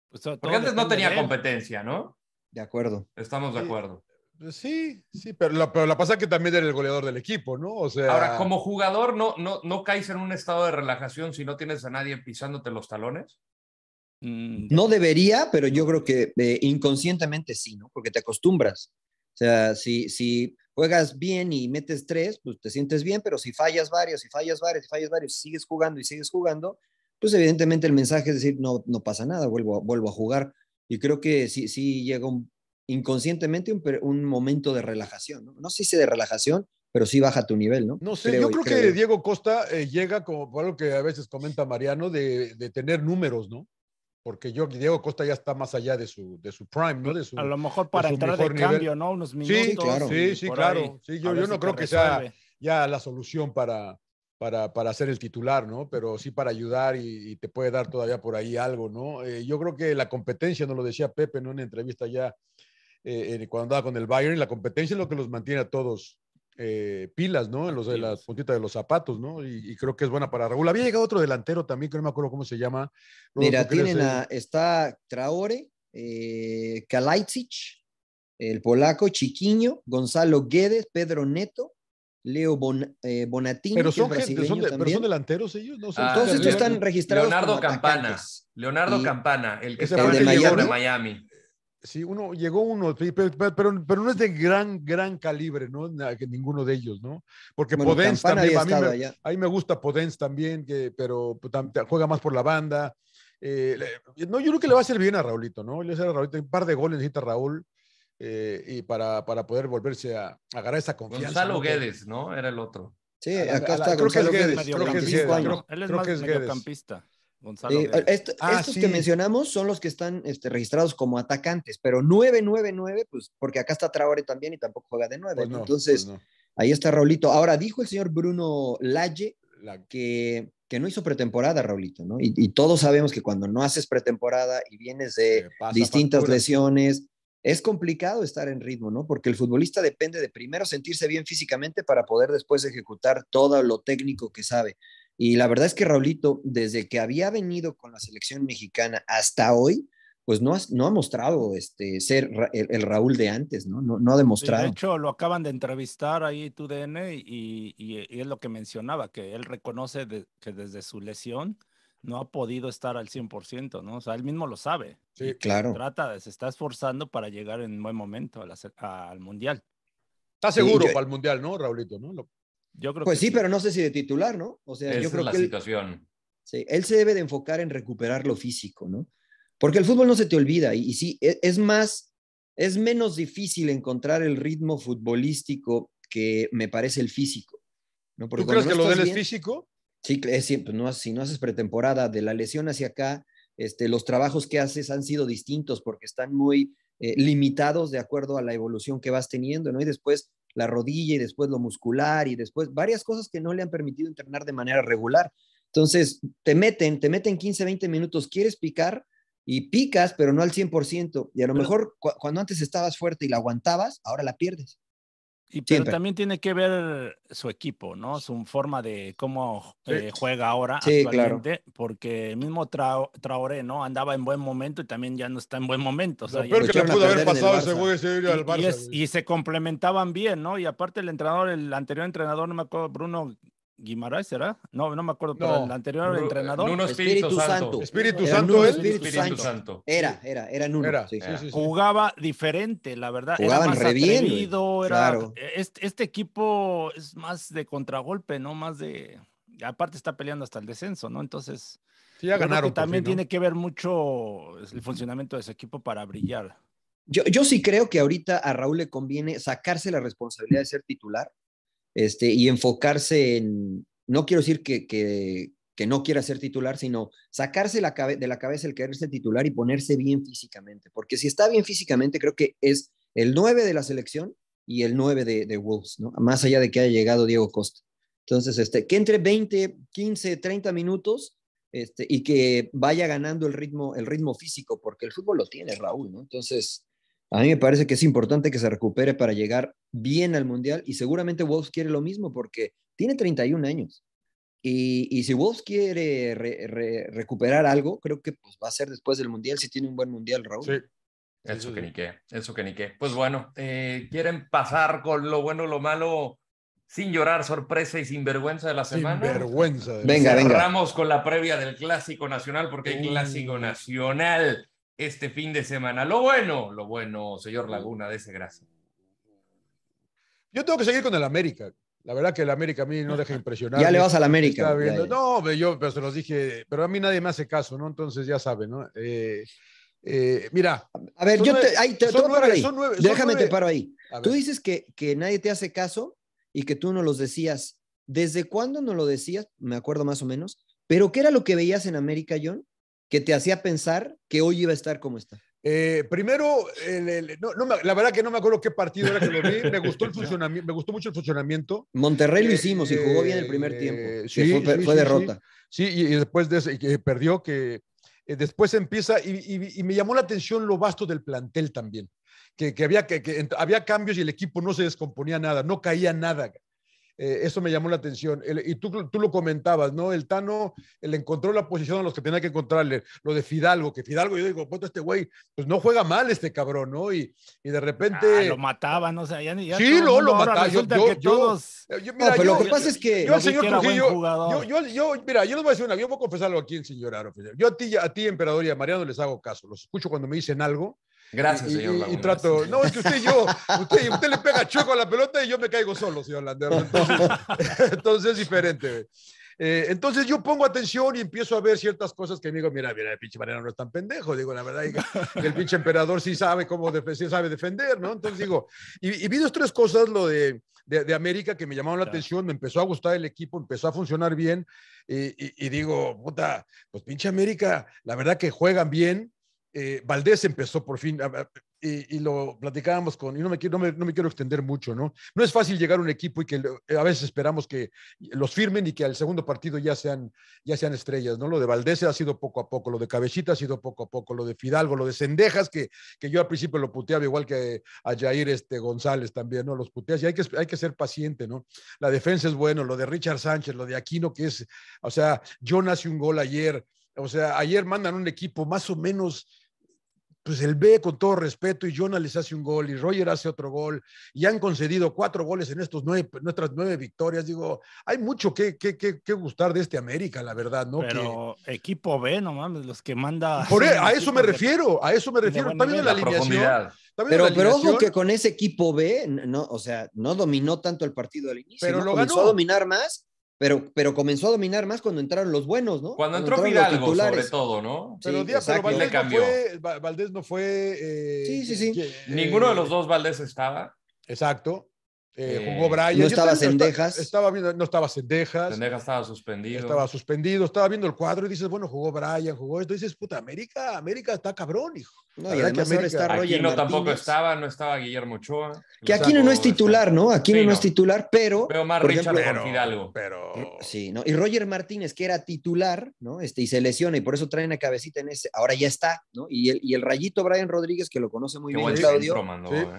Pues Porque antes no tenía competencia, ¿no? De acuerdo. Estamos de acuerdo. Pues sí, sí, pero la, pero la pasa que también era el goleador del equipo, ¿no? O sea. Ahora, como jugador, ¿no, no, ¿no caes en un estado de relajación si no tienes a nadie pisándote los talones? Mm, no debería, pero yo creo que eh, inconscientemente sí, ¿no? Porque te acostumbras. O sea, si, si juegas bien y metes tres, pues te sientes bien, pero si fallas varios, si fallas varios, si fallas varios, sigues jugando y sigues jugando, pues evidentemente el mensaje es decir, no, no pasa nada, vuelvo, a, vuelvo a jugar. Y creo que sí, sí llega inconscientemente un, momento de relajación, ¿no? No sé si de relajación, pero sí baja tu nivel, ¿no? No sé, yo creo, que Diego Costa eh, llega como por algo que a veces comenta Mariano, de, de tener números, ¿no? porque yo, Diego Costa ya está más allá de su, de su prime, ¿no? De su, a lo mejor para entrar de cambio, ¿no? Unos minutos. Sí, Sí, claro. sí, yo, yo no creo que sea ya la solución para, para, para ser el titular, ¿no? Pero sí para ayudar y, te puede dar todavía por ahí algo, ¿no? Eh, yo creo que la competencia, nos lo decía Pepe en una entrevista ya eh, cuando andaba con el Bayern, la competencia es lo que los mantiene a todos eh, pilas, ¿no? En los de las puntitas de los zapatos, ¿no? Y, creo que es buena para Raúl. Había llegado otro delantero también, que no me acuerdo cómo se llama. Mira, tienen a, está Traore, eh, el polaco, Chiquiño, Gonzalo Guedes, Pedro Neto, Leo eh, Bonatini, pero son, delanteros ellos, no están registrados. Leonardo Campanas, Leonardo Campana, el que estaba en de Miami. Sí, uno, llegó uno, pero, pero, no es de gran, gran calibre, ¿no? ninguno de ellos, ¿no? Porque bueno, también, a me, gusta Podens también, que, pero pues, juega más por la banda. Eh, no, yo creo que le va a hacer bien a Raulito, ¿no? Le va a hacer a Raulito un par de goles necesita Raúl eh, y para, para, poder volverse a, agarrar esa confianza. Gonzalo Guedes, ¿no? Era el otro. Sí, acá está Creo que es Guedes. Creo que es mediocampista. Eh, ah, estos que mencionamos son los que están este, registrados como atacantes, pero 999, pues porque acá está Traore también y tampoco juega de 9. Pues entonces, pues ahí está Raulito. Ahora, dijo el señor Bruno Lalle La... que, que no hizo pretemporada, Raulito, ¿no? Y, todos sabemos que cuando no haces pretemporada y vienes de distintas lesiones, es complicado estar en ritmo, ¿no? Porque el futbolista depende de primero sentirse bien físicamente para poder después ejecutar todo lo técnico que sabe. Y la verdad es que Raulito, desde que había venido con la selección mexicana hasta hoy, pues no ha, no ha mostrado este, ser el, Raúl de antes, ¿no? No, ha demostrado. de hecho, lo acaban de entrevistar ahí tu DN y, es lo que mencionaba, que él reconoce que desde su lesión no ha podido estar al 100%, ¿no? O sea, él mismo lo sabe. Sí, claro. Trata, se está esforzando para llegar en buen momento al Mundial. Está seguro para el Mundial, ¿no, Raulito? ¿no? pues sí, pero no sé si de titular, ¿no? O sea, yo creo es la que situación. Sí, él se debe de enfocar en recuperar lo físico, ¿no? Porque el fútbol no se te olvida y, sí, e, es, más, es menos difícil encontrar el ritmo futbolístico que me parece el físico. ¿no? ¿Tú crees que lo de es físico? Sí, es, si no haces pretemporada de la lesión hacia acá, este, los trabajos que haces han sido distintos porque están muy eh, limitados de acuerdo a la evolución que vas teniendo, ¿no? Y después la rodilla y después lo muscular y después varias cosas que no le han permitido entrenar de manera regular. Entonces, te meten, te meten 15, 20 minutos, quieres picar y picas, pero no al 100%. Y a lo mejor cuando antes estabas fuerte y la aguantabas, ahora la pierdes pero también tiene que ver su equipo, ¿no? Su forma de cómo eh, juega ahora actualmente, claro. porque mismo Traoré, ¿no? Andaba en buen momento y también ya no está en buen momento. pudo haber pasado ese al Y, y, se complementaban bien, ¿no? Y aparte el entrenador, el anterior entrenador, no me acuerdo, Bruno Guimaraes, ¿será? No, no me acuerdo, pero el anterior entrenador. Nuno Espíritu, Santo. Espíritu Santo, es Espíritu, Santo. Era, era, era Nuno. Jugaba diferente, la verdad. Jugaban re bien, era, este, equipo es más de contragolpe, ¿no? Más de. Aparte está peleando hasta el descenso, ¿no? Entonces. Pues, también tiene que ver mucho el funcionamiento de ese equipo para brillar. Yo, yo sí creo que ahorita a Raúl le conviene sacarse la responsabilidad de ser titular este, y enfocarse en, no quiero decir que, no quiera ser titular, sino sacarse la de la cabeza el querer ser titular y ponerse bien físicamente, porque si está bien físicamente, creo que es el 9 de la selección y el 9 de, de Wolves, más allá de que haya llegado Diego Costa. Entonces, este, que entre 20, 15, 30 minutos este, y que vaya ganando el ritmo, el ritmo físico, porque el fútbol lo tiene Raúl, ¿no? Entonces, a mí me parece que es importante que se recupere para llegar bien al Mundial y seguramente Wolves quiere lo mismo porque tiene 31 años. Y, si Wolves quiere recuperar algo, creo que pues, va a ser después del Mundial, si tiene un buen Mundial, Raúl. Sí. Eso que ni qué, eso que ni qué. Pues bueno, eh, quieren pasar con lo bueno, lo malo, sin llorar, sorpresa y sin vergüenza de la semana. Sin vergüenza. venga, Cerramos con la previa del Clásico Nacional, porque el Clásico Nacional este fin de semana. Lo bueno, lo bueno, señor Laguna, de ese gracia. Yo tengo que seguir con el América. La verdad que el América a mí no deja impresionar. Ya le vas al América. No, yo pero se los dije, pero a mí nadie me hace caso, ¿no? Entonces ya saben, ¿no? Eh, eh, mira. A ver, yo te, ahí. Déjame te paro ahí. Tú dices que, que nadie te hace caso y que tú no los decías. ¿Desde cuándo no lo decías? Me acuerdo más o menos. Pero ¿qué era lo que veías en América, John? que te hacía pensar que hoy iba a estar como está? Eh, primero, la verdad que no me acuerdo qué partido era que lo vi. Me gustó, el funcionamiento, me gustó mucho el funcionamiento. Monterrey lo hicimos y jugó bien el eh, primer tiempo. fue, derrota. Sí, y, después de que perdió, que eh, después empieza y, me llamó la atención lo vasto del plantel también. Que, había, que, había cambios y el equipo no se descomponía nada, no caía nada. Eh, eso me llamó la atención. y tú, tú, lo comentabas, ¿no? El Tano le encontró la posición a los que tenía que encontrarle. Lo de Fidalgo, que Fidalgo, yo digo, puto, este güey, pues no juega mal este cabrón, ¿no? Y, y de repente. Ah, lo mataban, o sea, ya sí, lo mataban. Yo, yo, lo que pasa es que. Yo, señor Trujillo, yo, yo, mira, yo les voy a decir una, yo voy a confesarlo aquí, en señor Aro. Yo a ti, a ti, emperador, y a Mariano les hago caso. Los escucho cuando me dicen algo Gracias, y, señor Y, trato, no, es que usted y yo, usted, usted le pega chueco a la pelota y yo me caigo solo, señor Landero. Entonces, es diferente. Eh, entonces yo pongo atención y empiezo a ver ciertas cosas que digo, mira, mira, el pinche Mariano no es tan pendejo, digo, la verdad, el pinche emperador sí sabe cómo sabe defender, ¿no? Entonces digo, y, vi dos, tres cosas, lo de, de, América que me llamaron la atención, me empezó a gustar el equipo, empezó a funcionar bien, y, y digo, puta, pues pinche América, la verdad que juegan bien, eh, Valdés empezó por fin, y, lo platicábamos con, y no me, quiero, no, me, quiero extender mucho, ¿no? No es fácil llegar a un equipo y que eh, a veces esperamos que los firmen y que al segundo partido ya sean, ya sean estrellas, ¿no? Lo de Valdés ha sido poco a poco, lo de Cabecita ha sido poco a poco, lo de Fidalgo, lo de Cendejas, que, yo al principio lo puteaba igual que a Jair este, González también, ¿no? Los puteas y hay que, hay que ser paciente, ¿no? La defensa es bueno, lo de Richard Sánchez, lo de Aquino, que es, o sea, yo hace un gol ayer, o sea, ayer mandan un equipo más o menos pues el B con todo respeto y Jonah les hace un gol y Roger hace otro gol y han concedido cuatro goles en estos nueve, nuestras nueve victorias. Digo, hay mucho que, que, que gustar de este América, la verdad, ¿no? Pero equipo B, no mames, los que manda... Por e, a eso me refiero, a eso me refiero. También en la, alineación. Pero, pero, ojo que con ese equipo B, no, o sea, no dominó tanto el partido al inicio. Pero lo a dominar más pero, pero comenzó a dominar más cuando entraron los buenos, ¿no? Cuando, entró Fidalgo, sobre todo, ¿no? pero, Díaz, pero Valdés, no fue, Valdés, no fue, eh, sí, sí, sí. Ninguno de eh, los dos Valdés estaba. Exacto. Eh, eh, jugó Brian. No estaba Sendejas. Estaba, viendo, no estaba Sendejas. estaba suspendido. Estaba suspendido, estaba viendo el cuadro y dices, bueno, jugó Brian, jugó esto. dices, puta, América, América está cabrón, hijo. No, y está Roger tampoco estaba, no estaba Guillermo Ochoa. Que aquí no, es titular, ¿no? aquí no. es titular, pero... veo más por Richard pero, Pero... Eh, sí, ¿no? Y Roger Martínez, que era titular, ¿no? Este, y se lesiona, y por eso traen a cabecita en ese... Ahora ya está, ¿no? Y el, y el rayito Brian Rodríguez, que lo conoce muy bien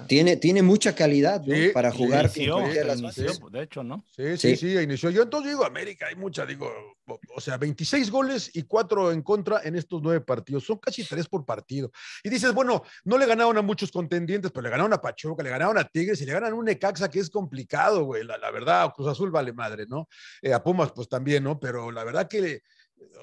tiene, tiene mucha calidad, ¿no? Para jugar inició, de hecho, ¿no? Sí, sí, sí, inició. Yo entonces digo, América, hay mucha, digo, o sea, 26 goles y 4 en contra en estos 9 partidos, son casi 3 por partido. Y dices, bueno, no le ganaron a muchos contendientes, pero le ganaron a Pachuca, le ganaron a Tigres y le ganan a un Necaxa que es complicado, güey, la, verdad, Cruz Azul vale madre, ¿no? Eh, a Pumas, pues también, ¿no? Pero la verdad que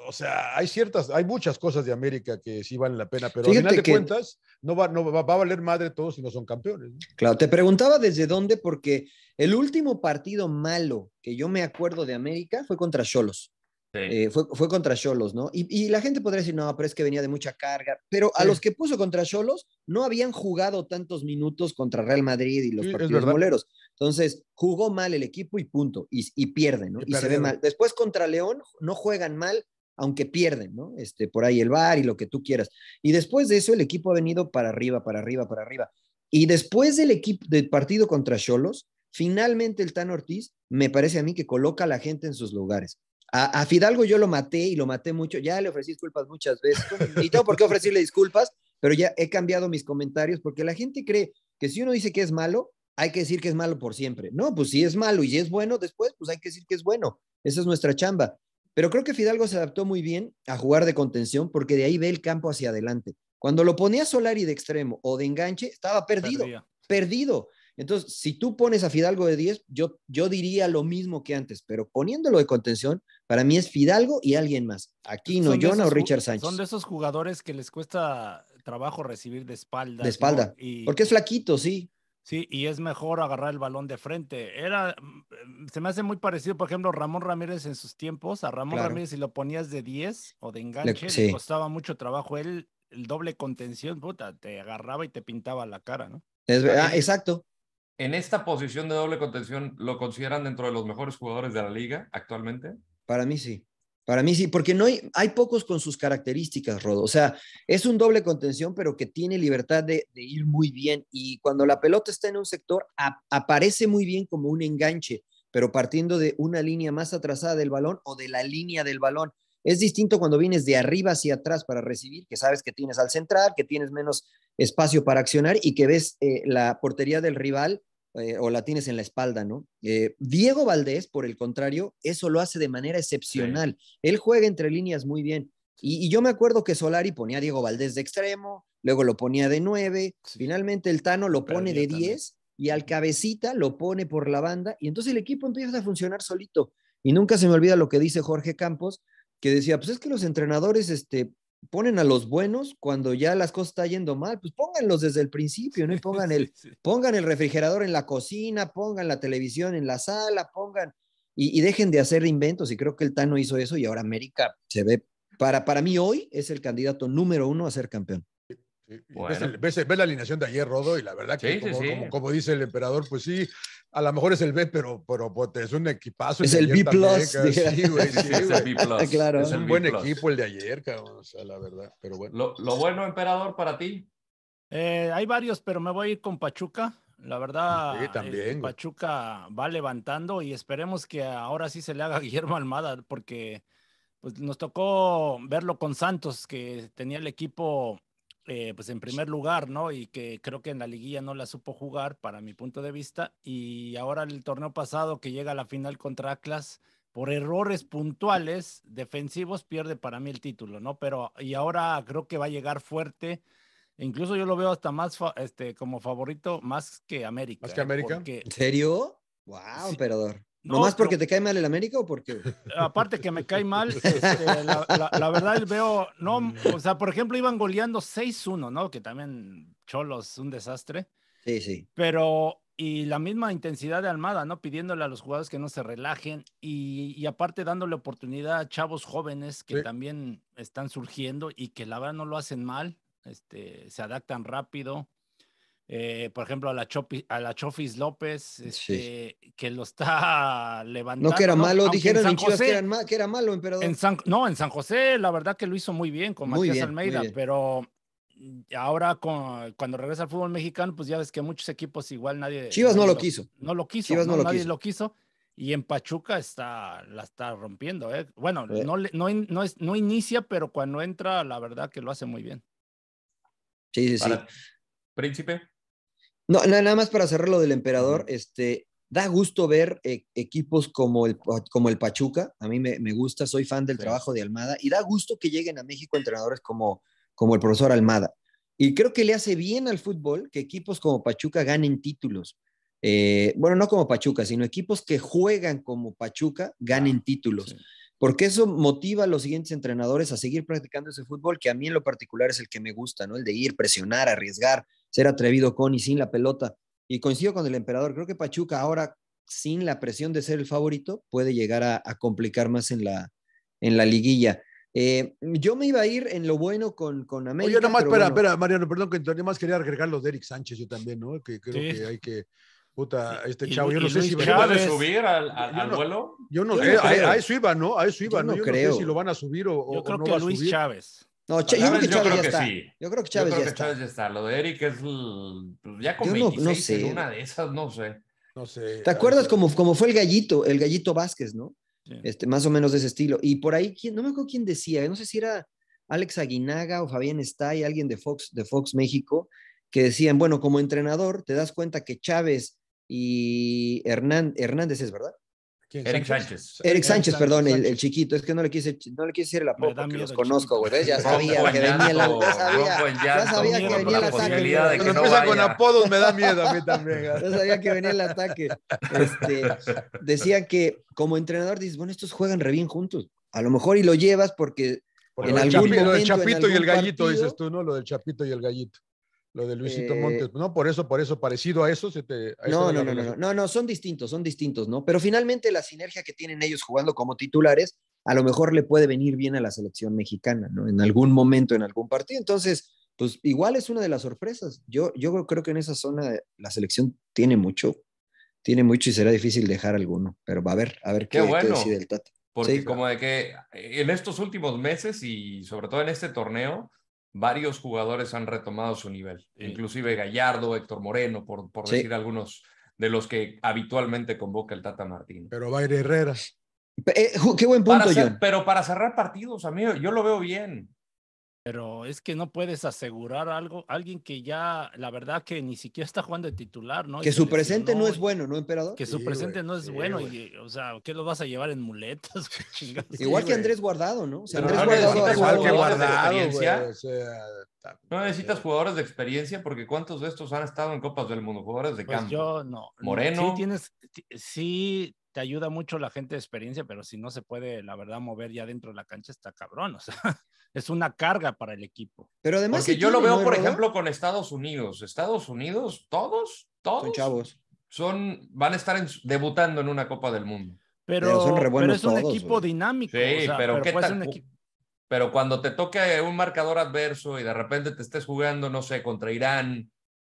o sea, hay ciertas, hay muchas cosas de América que sí valen la pena, pero al final de cuentas no, va, no va, a valer madre todo si no son campeones. Claro, te preguntaba desde dónde, porque el último partido malo que yo me acuerdo de América fue contra Cholos. Eh, fue, contra Cholos, ¿no? Y, la gente podría decir, no, pero es que venía de mucha carga. Pero a los que puso contra Cholos no habían jugado tantos minutos contra Real Madrid y los partidos boleros. Entonces, jugó mal el equipo y punto, y, y pierden, ¿no? Y, se ve mal. Después contra León no juegan mal, aunque pierden, ¿no? Este, por ahí el bar y lo que tú quieras. Y después de eso, el equipo ha venido para arriba, para arriba, para arriba. Y después del, equipo, del partido contra Cholos, finalmente el Tan Ortiz, me parece a mí que coloca a la gente en sus lugares. A, a, Fidalgo yo lo maté y lo maté mucho. Ya le ofrecí disculpas muchas veces. Y tengo por qué ofrecerle disculpas, pero ya he cambiado mis comentarios porque la gente cree que si uno dice que es malo, hay que decir que es malo por siempre. No, pues si es malo y es bueno después, pues hay que decir que es bueno. Esa es nuestra chamba. Pero creo que Fidalgo se adaptó muy bien a jugar de contención porque de ahí ve el campo hacia adelante. Cuando lo ponía Solari de extremo o de enganche, estaba perdido, perdido. Entonces, si tú pones a Fidalgo de 10, yo, yo diría lo mismo que antes, pero poniéndolo de contención, para mí es Fidalgo y alguien más. Aquí no, Jonah o Richard Sánchez. Son de esos jugadores que les cuesta trabajo recibir de espalda. De espalda. Porque es flaquito, sí. Sí, y es mejor agarrar el balón de frente. Era, mm, em, se me hace muy parecido, por ejemplo, Ramón Ramírez en sus tiempos. A Ramón Ramírez, si lo ponías de 10 o de enganche, costaba mucho trabajo. Él, el doble contención, puta, te agarraba y te pintaba la cara, ¿no? Es verdad, ah, exacto. En esta posición de doble contención, ¿lo consideran dentro de los mejores jugadores de la liga actualmente? Para mí sí. Para mí sí, porque no hay, hay pocos con sus características, Rodo. O sea, es un doble contención, pero que tiene libertad de, ir muy bien. Y cuando la pelota está en un sector, aparece muy bien como un enganche, pero partiendo de una línea más atrasada del balón o de la línea del balón. Es distinto cuando vienes de arriba hacia atrás para recibir, que sabes que tienes al central, que tienes menos espacio para accionar y que ves eh, la portería del rival eh, o la tienes en la espalda, ¿no? Eh, Diego Valdés, por el contrario, eso lo hace de manera excepcional. Él juega entre líneas muy bien. Y, yo me acuerdo que Solari ponía a Diego Valdés de extremo, luego lo ponía de nueve, finalmente el Tano lo pone de diez y al cabecita lo pone por la banda y entonces el equipo empieza a funcionar solito. Y nunca se me olvida lo que dice Jorge Campos, que decía, pues es que los entrenadores este, ponen a los buenos cuando ya las cosas están yendo mal, pues pónganlos desde el principio, ¿no? Y pongan el, pongan el refrigerador en la cocina, pongan la televisión en la sala, pongan, y, dejen de hacer inventos. Y creo que el Tano hizo eso y ahora América se ve, para, para mí hoy es el candidato número uno a ser campeón. Ves, la alineación de ayer, Rodo, y la verdad que, como, dice el emperador, pues sí, a lo mejor es el B, pero, pero, pues, es un equipazo. Es el, B+. Plus. es un buen equipo el de ayer, la verdad. Pero bueno. Lo, bueno, emperador, para ti. Eh, hay varios, pero me voy a ir con Pachuca. La verdad, eh, Pachuca va levantando y esperemos que ahora sí se le haga Guillermo Almada, porque pues nos tocó verlo con Santos, que tenía el equipo eh, pues en primer lugar, ¿no? Y que creo que en la liguilla no la supo jugar para mi punto de vista. Y ahora el torneo pasado que llega a la final contra Atlas, por errores puntuales defensivos pierde para mí el título, ¿no? Pero y ahora creo que va a llegar fuerte. Incluso yo lo veo hasta más este, como favorito, más que América. ¿Más que América? ¿En serio? ¡Wow, no más porque te cae mal el América o porque? Aparte que me cae mal, este, la, verdad veo, no, mm. o sea, por ejemplo, iban goleando 6-1, ¿no? Que también Cholos, un desastre. Sí, sí. Pero, y la misma intensidad de Almada, ¿no? Pidiéndole a los jugadores que no se relajen y, aparte dándole oportunidad a chavos jóvenes que también están surgiendo y que la verdad no lo hacen mal, este, se adaptan rápido. Eh, por ejemplo, a la, a la Chofis López, este, que lo está levantando. No, que era malo, dijeron en, que, que, era malo, emperador. no, en San José, la verdad que lo hizo muy bien con Matías Almeida, pero ahora con, cuando regresa al fútbol mexicano, pues ya ves que muchos equipos igual nadie. Chivas no, lo, quiso. No lo quiso. no, lo nadie quiso. lo quiso. Y en Pachuca está, la está rompiendo. ¿eh? Bueno, eh. No, no, no inicia, pero cuando entra, la verdad que lo hace muy bien. Sí, sí, sí. Príncipe. No, nada más para cerrar lo del emperador, este, da gusto ver eh, equipos como el, como el Pachuca, a mí me, gusta, soy fan del trabajo de Almada, y da gusto que lleguen a México entrenadores como, el profesor Almada. Y creo que le hace bien al fútbol que equipos como Pachuca ganen títulos. Eh, bueno, no como Pachuca, sino equipos que juegan como Pachuca ganen títulos. Porque eso motiva a los siguientes entrenadores a seguir practicando ese fútbol que a mí en lo particular es el que me gusta, ¿no? El de ir, presionar, arriesgar, ser atrevido con y sin la pelota. Y coincido con el emperador, creo que Pachuca ahora, sin la presión de ser el favorito, puede llegar a, complicar más en la, en la liguilla. Eh, yo me iba a ir en lo bueno con, con América. Oye, espera, espera, Mariano, perdón que nada más quería agregar los de Eric Sánchez, yo también, ¿no? Que creo que hay que. Puta, este chavo, yo no sé si va a subir al, vuelo. Yo no, sé, a, eso iba, ¿no? A eso iba, ¿no? creo. no sé si lo van a subir o, no Luis Chávez. No, yo, creo que Chávez ya está. Yo creo que Chávez, ya, está. Lo de Eric es pues, ya con 26 no, una de esas, no sé. No sé. ¿Te acuerdas cómo, fue el gallito, el gallito Vázquez, no? Este, más o menos de ese estilo. Y por ahí, no me acuerdo quién decía, no sé si era Alex Aguinaga o Fabián Estay, alguien de Fox, de Fox México, que decían, bueno, como entrenador te das cuenta que Chávez y Hernán, Hernández es, ¿verdad? Eric Sánchez. Eric Sánchez, perdón, El, chiquito. Es que no le quise, no le quise decir el apodo porque los conozco, güey. Ya sabía que venía el ya sabía, ya sabía que venía el ataque. no con apodos me da miedo a mí también. Ya sabía que venía el ataque. Este, decían que como entrenador dices, bueno, estos juegan re bien juntos. A lo mejor y lo llevas porque... en algún momento, lo del Chapito y el Gallito, dices tú, ¿no? Lo del Chapito y el Gallito. Lo de Luisito eh, Montes, ¿no? Por eso, por eso, parecido a eso, se te... no, no, no, no, no, no, son distintos, son distintos, ¿no? Pero finalmente la sinergia que tienen ellos jugando como titulares, a lo mejor le puede venir bien a la selección mexicana, ¿no? En algún momento, en algún partido. Entonces, pues igual es una de las sorpresas. Yo, yo creo que en esa zona la selección tiene mucho, tiene mucho y será difícil dejar alguno, pero va a ver, a ver qué, bueno, decide el Tata. Porque como de que eh, en estos últimos meses y sobre todo en este torneo, varios jugadores han retomado su nivel, inclusive Gallardo, Héctor Moreno, por, por decir algunos de los que habitualmente convoca el Tata Martín. Pero Bayre Herreras. Eh, qué buen punto, Pero para cerrar partidos, amigo, yo lo veo bien. Pero es que no puedes asegurar algo, alguien que ya, la verdad que ni siquiera está jugando de titular, ¿no? Que su presente no es bueno, ¿no, emperador? Que su presente no es bueno, y, o sea, ¿qué lo vas a llevar en muletas? Igual que Andrés Guardado, ¿no? O sea, Andrés no Guardado, jugadores de experiencia. no necesitas jugadores de experiencia porque ¿cuántos de estos han estado en Copas del Mundo? Jugadores de pues campo. Yo no. Moreno. tienes, sí, te ayuda mucho la gente de experiencia, pero si no se puede, la verdad, mover ya dentro de la cancha está cabrón, o sea. es una carga para el equipo. Pero además. Porque yo lo veo, por ejemplo, con Estados Unidos. Estados Unidos, todos, todos. chavos. Son, van a estar debutando en una Copa del Mundo. Pero, es un equipo dinámico. pero, Pero cuando te toque un marcador adverso y de repente te estés jugando, no sé, contra Irán,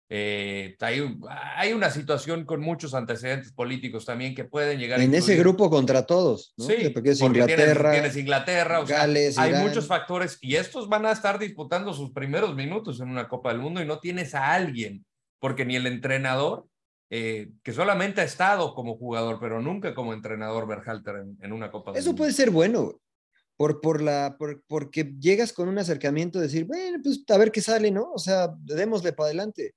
eh, hay, una situación con muchos antecedentes políticos también que pueden llegar. En ese grupo contra todos, ¿no? Sí, porque es Inglaterra, tienes, Inglaterra, hay muchos factores y estos van a estar disputando sus primeros minutos en una Copa del Mundo y no tienes a alguien, porque ni el entrenador, eh, que solamente ha estado como jugador, pero nunca como entrenador Berhalter en, una Copa. Eso del Mundo. puede ser bueno. Por, por la, por, porque llegas con un acercamiento de decir, bueno, pues a ver qué sale, ¿no? O sea, démosle para adelante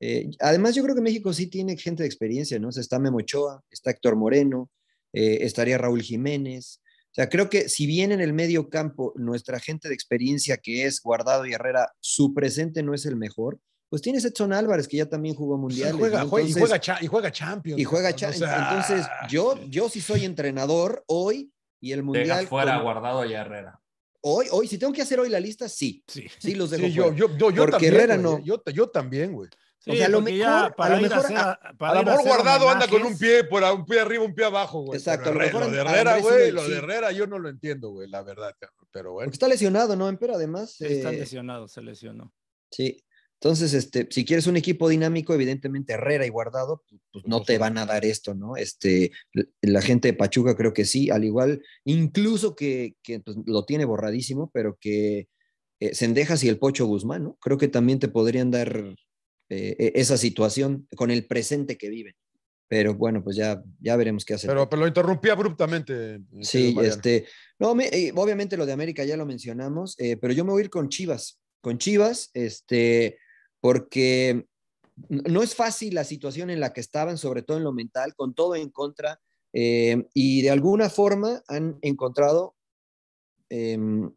eh, además, yo creo que México sí tiene gente de experiencia, ¿no? O sea, está Memochoa, está Héctor Moreno, eh, estaría Raúl Jiménez. O sea, creo que si bien en el medio campo nuestra gente de experiencia que es Guardado y Herrera, su presente no es el mejor, pues tienes Edson Álvarez que ya también jugó mundial. Pues, y juega, y juega, Champions. Y juega Champions. entonces, yo, yo sí soy entrenador hoy y el mundial. fuera Guardado y Herrera. Hoy, hoy, si tengo que hacer hoy la lista, sí. Sí, los dejo. Porque Herrera no. Yo, yo también, güey lo mejor, guardado anda con un pie por un pie arriba, un pie abajo, güey. Exacto. lo, de Herrera, güey, lo de Herrera yo no lo entiendo, güey, la verdad, pero bueno. Porque está lesionado, ¿no? Pero además. está eh, lesionado, se lesionó. Sí. Entonces, este, si quieres un equipo dinámico, evidentemente Herrera y Guardado, pues, pues no te van a dar esto, ¿no? Este, la gente de Pachuca creo que sí, al igual, incluso que, pues, lo tiene borradísimo, pero que eh, Sendejas y el Pocho Guzmán, ¿no? Creo que también te podrían dar eh, e-, esa situación con el presente que viven. Pero bueno, pues ya, ya veremos qué hacer. Pero, lo interrumpí abruptamente. Eh, sí, este, no, eh, obviamente lo de América ya lo mencionamos, pero yo me voy a ir con Chivas, con Chivas, este, porque no es fácil la situación en la que estaban, sobre todo en lo mental, con todo en contra, y de alguna forma han encontrado em,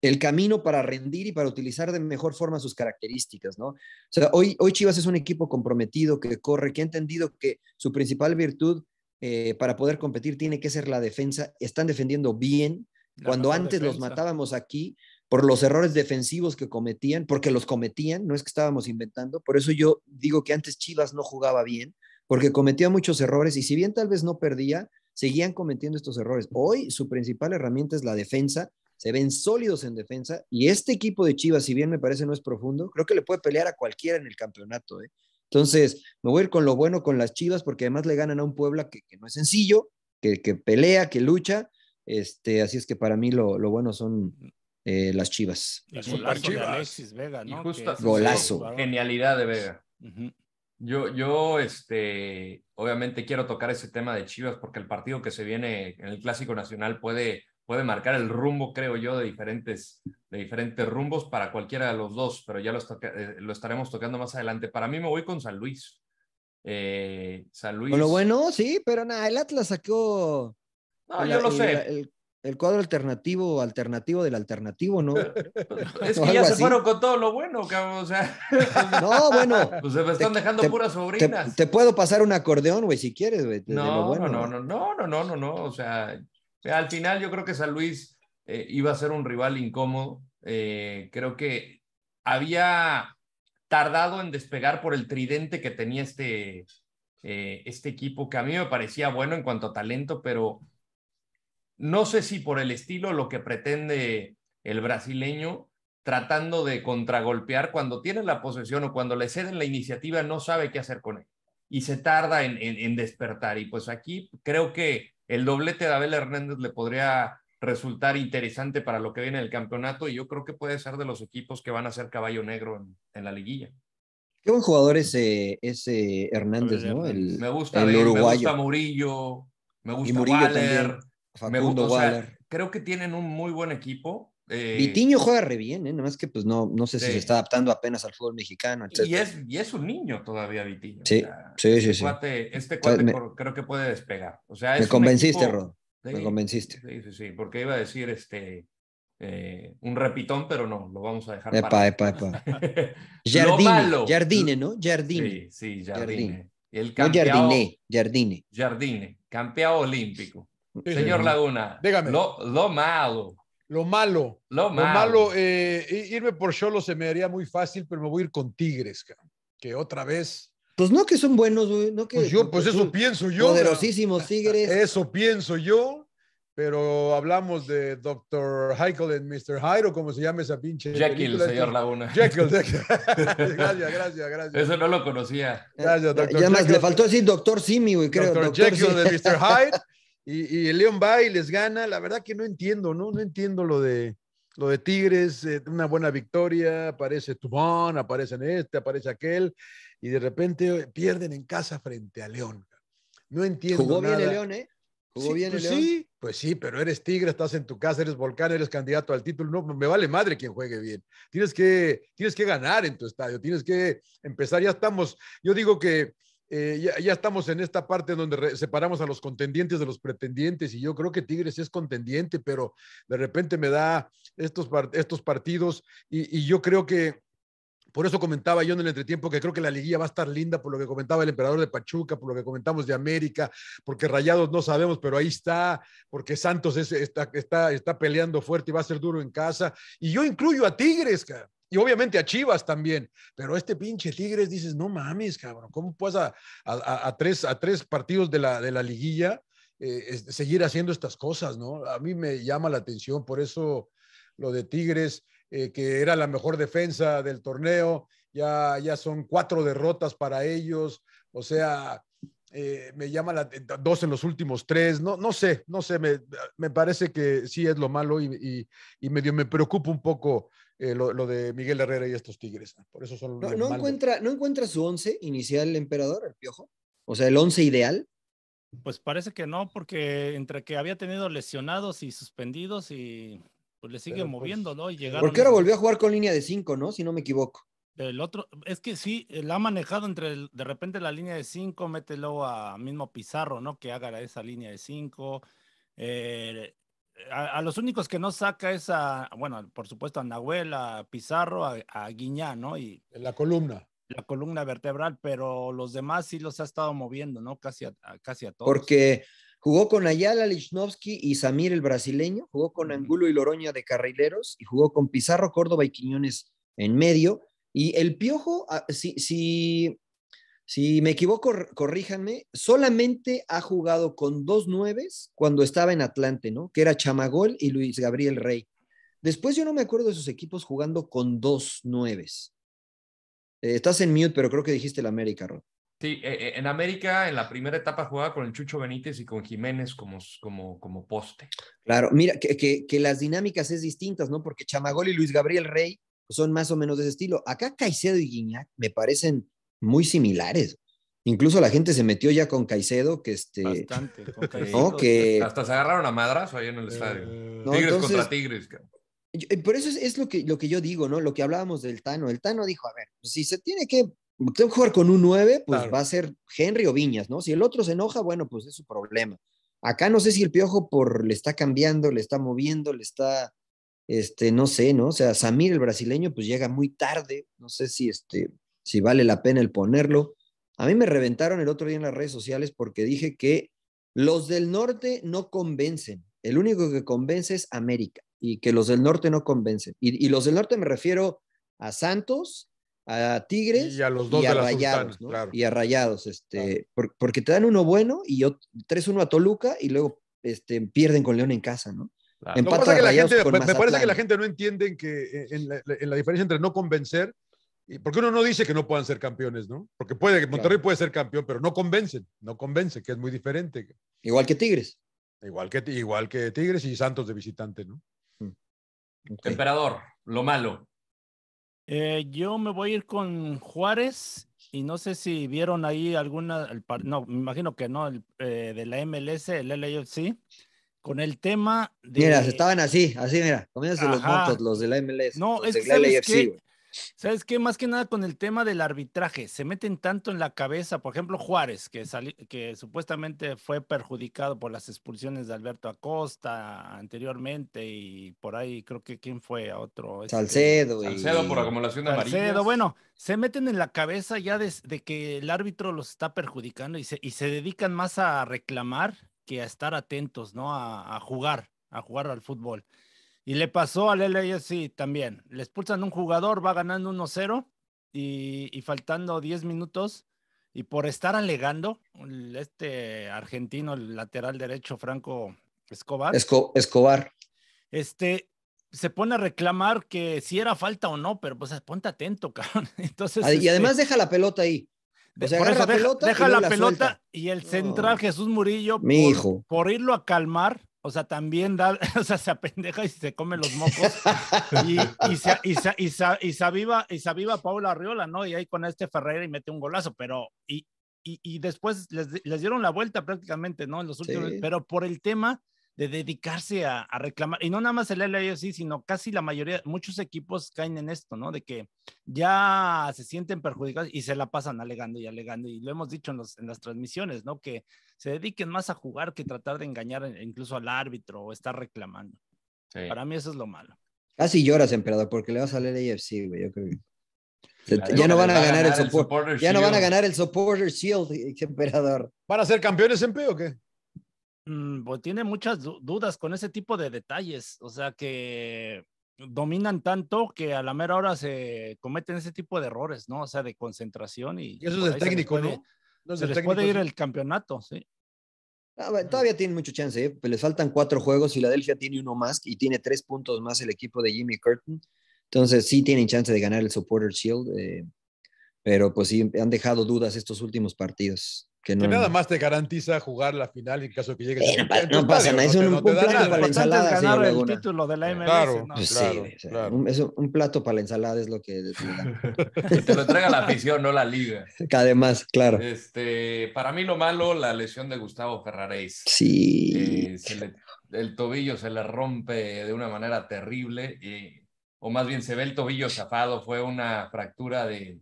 el camino para rendir y para utilizar de mejor forma sus características, ¿no? O sea, hoy, hoy Chivas es un equipo comprometido que corre, que ha entendido que su principal virtud eh, para poder competir tiene que ser la defensa. Están defendiendo bien. Cuando antes los matábamos aquí por los errores defensivos que cometían, porque los cometían, no es que estábamos inventando. Por eso yo digo que antes Chivas no jugaba bien, porque cometía muchos errores y si bien tal vez no perdía, seguían cometiendo estos errores. Hoy su principal herramienta es la defensa se ven sólidos en defensa y este equipo de Chivas, si bien me parece no es profundo, creo que le puede pelear a cualquiera en el campeonato. ¿eh? Entonces, me voy a ir con lo bueno con las Chivas porque además le ganan a un Puebla que, no es sencillo, que, pelea, que lucha. Este, así es que para mí lo, lo bueno son eh, las Chivas. las golazo. Genialidad de Vega. Yo, yo, este, obviamente quiero tocar ese tema de Chivas porque el partido que se viene en el Clásico Nacional puede puede marcar el rumbo, creo yo, de diferentes, de diferentes rumbos para cualquiera de los dos, pero ya lo, eh, estaremos tocando más adelante. Para mí me voy con San Luis. Eh, San Luis. Con lo bueno, sí, pero nada, el Atlas sacó. No, el, yo lo sé. El, cuadro alternativo, alternativo del alternativo, ¿no? Es que ya se fueron con todo lo bueno, cabrón. no, bueno. Pues se me están dejando puras sobrinas. Te, puedo pasar un acordeón, güey, si quieres, güey. No, no, no, no, no, no, no, no, no. O sea, al final yo creo que San Luis eh, iba a ser un rival incómodo. Eh, creo que había tardado en despegar por el tridente que tenía este, eh, este equipo, que a mí me parecía bueno en cuanto a talento, pero no sé si por el estilo lo que pretende el brasileño, tratando de contragolpear cuando tiene la posesión o cuando le ceden la iniciativa, no sabe qué hacer con él y se tarda en, en despertar. Y pues aquí creo que el doblete de Abel Hernández le podría resultar interesante para lo que viene el campeonato y yo creo que puede ser de los equipos que van a ser caballo negro en, la liguilla. Qué buen jugador es ese Hernández, ¿no? me gusta, el uruguayo. me gusta Murillo, me gusta Waller, me gusta, creo que tienen un muy buen equipo eh, Vitiño juega re bien, ¿eh? nada que pues no, no sé si se está adaptando apenas al fútbol mexicano. Y, es, un niño todavía, Vitiño. Sí, sí, este sí, cuate, Este cuate creo que puede despegar. O sea, me convenciste, Rod. me convenciste. Sí, sí, sí, porque iba a decir este, eh, un repitón, pero no, lo vamos a dejar. Epa, epa, epa. Jardine, Jardine, ¿no? Jardine. Sí, Jardine. El Jardine, Jardine. Jardine, campeón olímpico. Señor Laguna, Dígame. lo malo lo malo. Lo, malo. Eh, irme por Cholo se me haría muy fácil, pero me voy a ir con Tigres, que otra vez. Pues no que son buenos, güey. No que, pues yo, pues eso pienso yo. Poderosísimos Tigres. Eso pienso yo. Pero hablamos de Dr. Heichel and Mr. Hyde, o como se llama esa pinche. Jekyll, señor Laguna. Jekyll, Jekyll. gracias, gracias, gracias. Eso no lo conocía. Gracias, eh, doctor. Ya le faltó decir Dr. Simi, güey, creo. Dr. Jekyll de Mr. Hyde y, el León va y les gana. La verdad que no entiendo, ¿no? No entiendo lo de, lo de Tigres, eh, una buena victoria, aparece Tubón, aparece en este, aparece aquel, y de repente pierden en casa frente a León. No entiendo. Jugó bien el León, ¿eh? Jugó sí, bien pues León. Sí, pues sí, pero eres Tigre, estás en tu casa, eres Volcán, eres candidato al título. No, me vale madre quien juegue bien. Tienes que, tienes que ganar en tu estadio, tienes que empezar. Ya estamos, yo digo que eh, ya, estamos en esta parte donde separamos a los contendientes de los pretendientes y yo creo que Tigres es contendiente, pero de repente me da estos, estos partidos y, yo creo que por eso comentaba yo en el entretiempo que creo que la liguilla va a estar linda, por lo que comentaba el emperador de Pachuca, por lo que comentamos de América, porque Rayados no sabemos, pero ahí está, porque Santos está, está, está peleando fuerte y va a ser duro en casa. Y yo incluyo a Tigres, cara. Y obviamente a Chivas también, pero este pinche Tigres dices, no mames, cabrón, ¿cómo puedes a, tres, a tres partidos de la, de la liguilla eh, seguir haciendo estas cosas, no? A mí me llama la atención, por eso lo de Tigres, eh, que era la mejor defensa del torneo, ya, ya son cuatro derrotas para ellos, o sea, eh, me llama la atención, dos en los últimos tres, no, no sé, no sé, me, me parece que sí es lo malo y, medio me preocupa un poco eh, lo, de Miguel Herrera y estos Tigres. Por eso son. No, encuentra, ¿No encuentra su once inicial, el emperador, el piojo? O sea, el once ideal. Pues parece que no, porque entre que había tenido lesionados y suspendidos y pues le sigue pues, moviendo, ¿no? Y eh, llegaron porque ahora volvió a jugar con línea de cinco, ¿no? Si no me equivoco. El otro, es que sí, la ha manejado entre de repente la línea de cinco, mételo a mismo Pizarro, ¿no? Que haga esa línea de cinco Eh, a, los únicos que no saca es a, bueno, por supuesto a Nahuel, a Pizarro, a, a Guiñá, ¿no? Y, la columna. La columna vertebral, pero los demás sí los ha estado moviendo, ¿no? Casi a, casi a todos. Porque jugó con Ayala, Lichnowsky y Samir el brasileño, jugó con Angulo y Loroña de carrileros y jugó con Pizarro, Córdoba y Quiñones en medio. Y el Piojo, sí ah, si si me equivoco, corríjanme, solamente ha jugado con dos nueves cuando estaba en Atlante, ¿no? Que era Chamagol y Luis Gabriel Rey. Después yo no me acuerdo de sus equipos jugando con dos nueves. Eh, estás en mute, pero creo que dijiste el América, Rod. Sí, e, e, en América en la primera etapa jugaba con el Chucho Benítez y con Jiménez como, como, como poste. Claro, mira, que, las dinámicas es distintas, ¿no? Porque Chamagol y Luis Gabriel Rey son más o menos de ese estilo. Acá Caicedo y Guiñac me parecen muy similares. Incluso la gente se metió ya con Caicedo, que este. Bastante, con Que... Hasta se agarraron a madrazo ahí en el estadio. Eh, tigres contra Tigres, eh, Por eso es, lo, que, lo que yo digo, ¿no? Lo que hablábamos del Tano. El Tano dijo, a ver, si se tiene que, tengo jugar con un 9, pues va a ser Henry o Viñas, ¿no? Si el otro se enoja, bueno, pues es su problema. Acá no sé si el Piojo por, le está cambiando, le está moviendo, le está, este, no sé, ¿no? O sea, Samir, el brasileño, pues llega muy tarde. No sé si este, si vale la pena el ponerlo. A mí me reventaron el otro día en las redes sociales porque dije que los del norte no convencen. El único que convence es América y que los del norte no convencen. Y, los del norte me refiero a Santos, a Tigres y a los dos Rayados, y a este, porque te dan uno bueno y 3 uno a Toluca y luego este, pierden con León en casa, ¿no? me, parece que la gente no entiende que en la diferencia entre no convencer porque uno no dice que no puedan ser campeones, ¿no? Porque puede, Monterrey puede ser campeón, pero no convencen, no convence, que es muy diferente. Igual que Tigres. Igual que, igual que Tigres y Santos de visitante, ¿no? Mm. Emperador, lo malo. Eh, yo me voy a ir con Juárez y no sé si vieron ahí alguna, no, me imagino que no, el, eh, de la MLS, el LAFC, con el tema de... Mira, estaban así, así, mira, comiéndose los montos, los de la MLS. No, es que, ¿Sabes qué? Más que nada con el tema del arbitraje, se meten tanto en la cabeza, por ejemplo, Juárez, que, que supuestamente fue perjudicado por las expulsiones de Alberto Acosta anteriormente y por ahí creo que quién fue a otro. Este, Salcedo. Salcedo por acumulación de amarillas. Salcedo, bueno, se meten en la cabeza ya de, que el árbitro los está perjudicando y se, y se dedican más a reclamar que a estar atentos, ¿no? a jugar, a jugar al fútbol. Y le pasó al sí, también. Le expulsan un jugador, va ganando 1-0 y, faltando 10 minutos. Y por estar alegando, este argentino, el lateral derecho, Franco Escobar. Escobar. Este, se pone a reclamar que si era falta o no, pero pues ponte atento, cabrón. Entonces, y este además deja la pelota ahí. la deja, pelota, deja la, pelota y el central Jesús Murillo, por irlo a calmar, o sea, también da, o sea, se apendeja y se come los mocos. Y, y, se, y, y, y aviva, y Paula Arriola, ¿no? Y ahí con este Ferreira y mete un golazo, pero. Y, y, después les, les, dieron la vuelta prácticamente, ¿no? En los últimos, pero por el tema de dedicarse a, reclamar, y no nada más el LAFC, sino casi la mayoría, muchos equipos caen en esto, ¿no? De que ya se sienten perjudicados y se la pasan alegando y alegando, y lo hemos dicho en, las transmisiones, ¿no? Que se dediquen más a jugar que tratar de engañar e, incluso al árbitro o estar reclamando. Para mí eso es lo malo. Casi lloras, emperador, porque le vas al LAFC, güey, yo creo ya no van a ganar, el, no van a ganar el supporter shield emperador van a ser campeones en P o qué Mm, pues tiene muchas dudas con ese tipo de detalles, o sea que dominan tanto que a la mera hora se cometen ese tipo de errores, ¿no? O sea, de concentración y... eso es el técnico, ¿no? se puede ir el campeonato, sí. Ah, todavía tienen mucho chance, ¿eh? les pues, faltan cuatro juegos, Filadelfia tiene uno más y tiene tres puntos más el equipo de Jimmy Curtin, entonces sí tienen chance de ganar el Supporter Shield, eh, pero pues sí han dejado dudas estos últimos partidos. Que, nada más te garantiza jugar la final en caso que llegues a No, pasa nada, es un, plato para la ensalada. Es ganar el título de la MLS. Claro, ¿no? Pues claro, sí, Un, plato para la ensalada, es lo que. que te lo entrega la afición, no la liga. además, claro. Este, para mí lo malo, la lesión de Gustavo Ferraréis. Sí. Eh, el tobillo se le rompe de una manera terrible, eh, o más bien se ve el tobillo zafado, fue una fractura de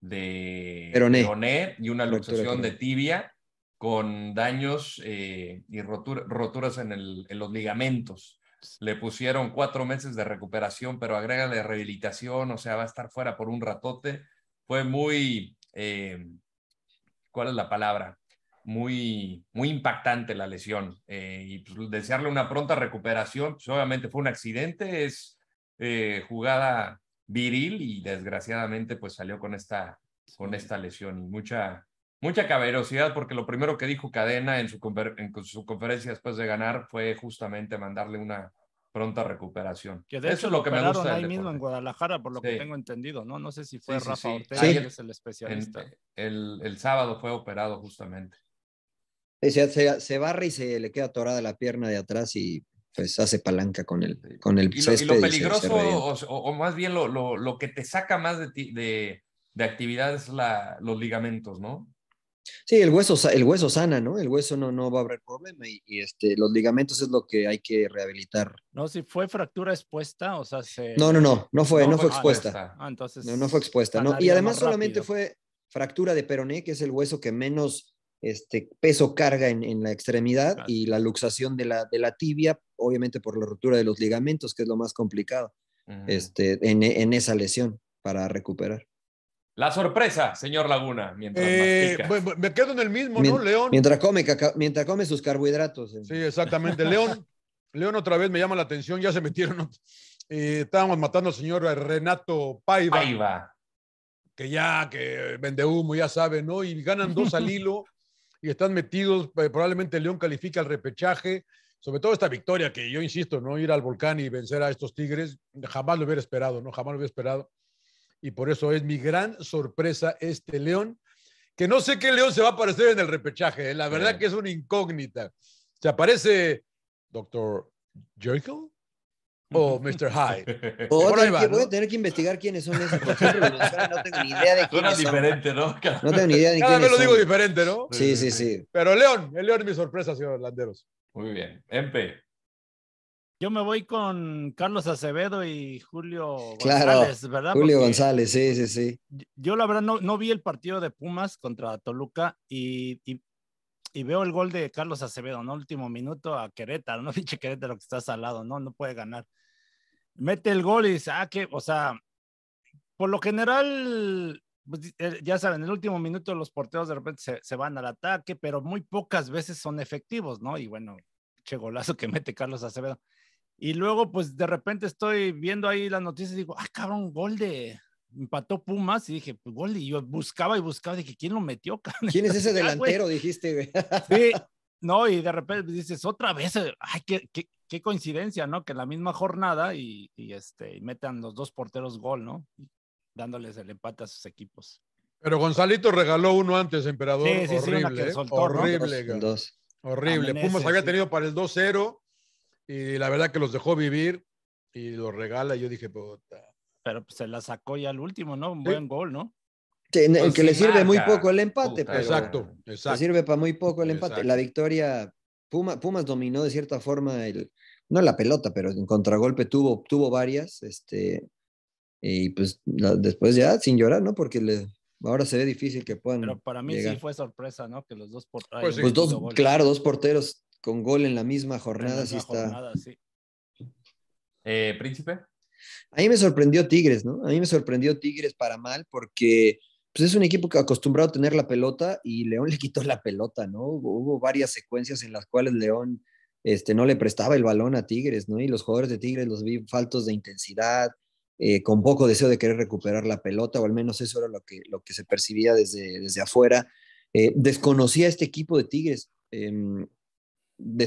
de peroné, y una luxación de tibia con daños eh, y roturas en, los ligamentos. Le pusieron cuatro meses de recuperación, pero agrega agrégale rehabilitación, o sea, va a estar fuera por un ratote. Fue muy, eh, ¿cuál es la palabra? Muy, muy impactante la lesión. Eh, y pues, desearle una pronta recuperación, pues, obviamente fue un accidente, es jugada viril y desgraciadamente pues salió con esta, con esta lesión y mucha, mucha caberosidad porque lo primero que dijo Cadena en su, conferencia después de ganar fue justamente mandarle una pronta recuperación. Eso es lo que me gusta. Ahí mismo en Guadalajara, por lo que tengo entendido, ¿no? No sé si fue Rafa Ortega, es el especialista. el, sábado fue operado justamente. Se, se, se, y se le queda atorada la pierna de atrás y pues hace palanca con el, con el y lo, peligroso, o, más bien lo, lo, lo, que te saca más de, ti, de, de actividad es la, los ligamentos, ¿no? Sí, el hueso, el hueso sana, ¿no? El hueso no, no va a haber problema y, este, los ligamentos es lo que hay que rehabilitar. No, si fue fractura expuesta, o sea, se... No, no, no, no fue, no, fue, ah, expuesta. Ah, entonces... No, no fue expuesta, ¿no? Y además solamente fue fractura de peroné, que es el hueso que menos este, peso carga en, la extremidad y la luxación de la, de la tibia, obviamente por la ruptura de los ligamentos, que es lo más complicado este, en, esa lesión para recuperar. La sorpresa, señor Laguna, mientras eh, Me quedo en el mismo, ¿no, León? Mientras come, mientras come sus carbohidratos. Sí, exactamente. León, León otra vez me llama la atención, ya se metieron. Eh, estábamos matando al señor Renato Paiva. Paiva que ya que vende humo, ya sabe, ¿no? Y ganan dos al hilo y están metidos. Eh, probablemente León califica el repechaje. Sobre todo esta victoria que yo insisto, no ir al volcán y vencer a estos Tigres, jamás lo hubiera esperado, ¿no? Jamás lo hubiera esperado. Y por eso es mi gran sorpresa este León, que no sé qué León se va a aparecer en el repechaje. ¿eh? La verdad eh. que es una incógnita. ¿Se aparece Doctor Jekyll? o Mr. High, voy, a voy a tener que investigar quiénes son esos. no tengo ni idea de quiénes son. diferente, ¿no? No tengo ni idea de ah, quiénes son. vez lo digo diferente, ¿no? Sí, sí, sí. Pero León, el León es mi sorpresa, señor Landeros. Muy bien. MP. Yo me voy con Carlos Acevedo y Julio González, ¿verdad? Julio González, sí, sí, sí. Yo la verdad no, vi el partido de Pumas contra Toluca y, veo el gol de Carlos Acevedo, ¿no? Último minuto a Querétaro, ¿no? Pinche Querétaro que está salado ¿no? No puede ganar mete el gol y dice, ah, que, o sea, por lo general, pues, eh, ya saben, en el último minuto los porteros de repente se, van al ataque, pero muy pocas veces son efectivos, ¿no? Y bueno, che golazo que mete Carlos Acevedo. Y luego, pues de repente estoy viendo ahí las noticias y digo, ah, cabrón, gol de, empató Pumas y dije, pues gol, y yo buscaba y buscaba, dije, ¿quién lo metió? cabrón? ¿Quién es ese delantero? dijiste, Sí, no, y de repente dices, otra vez, eh, ay, que, que, qué coincidencia, ¿no? Que en la misma jornada y, este, metan los dos porteros gol, ¿no? Dándoles el empate a sus equipos. Pero Gonzalito regaló uno antes, emperador. Sí, sí, horrible, sí, soltó, horrible, horrible. Pumas había tenido para el 2-0 y la verdad que los dejó vivir y los regala. yo dije, puta. Pero pues, se la sacó ya al último, ¿no? Un buen gol, ¿no? El pues que le sirve muy poco el empate. exacto, exacto. Le sirve para muy poco el empate. La victoria Pumas dominó de cierta forma el, no la pelota, pero en contragolpe tuvo, tuvo varias, este, y pues después ya sin llorar, ¿no? Porque le, ahora se ve difícil que puedan. Pero para mí sí fue sorpresa, ¿no? Que los dos porteros. Pues, pues, dos, claro, dos porteros con gol en la misma jornada, sí está. Sí. Eh, Príncipe. A mí me sorprendió Tigres, ¿no? A mí me sorprendió Tigres para mal porque pues es un equipo que acostumbrado a tener la pelota y León le quitó la pelota, ¿no? Hubo, varias secuencias en las cuales León este, no le prestaba el balón a Tigres, ¿no? Y los jugadores de Tigres los vi faltos de intensidad, eh, con poco deseo de querer recuperar la pelota, o al menos eso era lo que, lo que se percibía desde, desde afuera. Eh, desconocía este equipo de Tigres, em,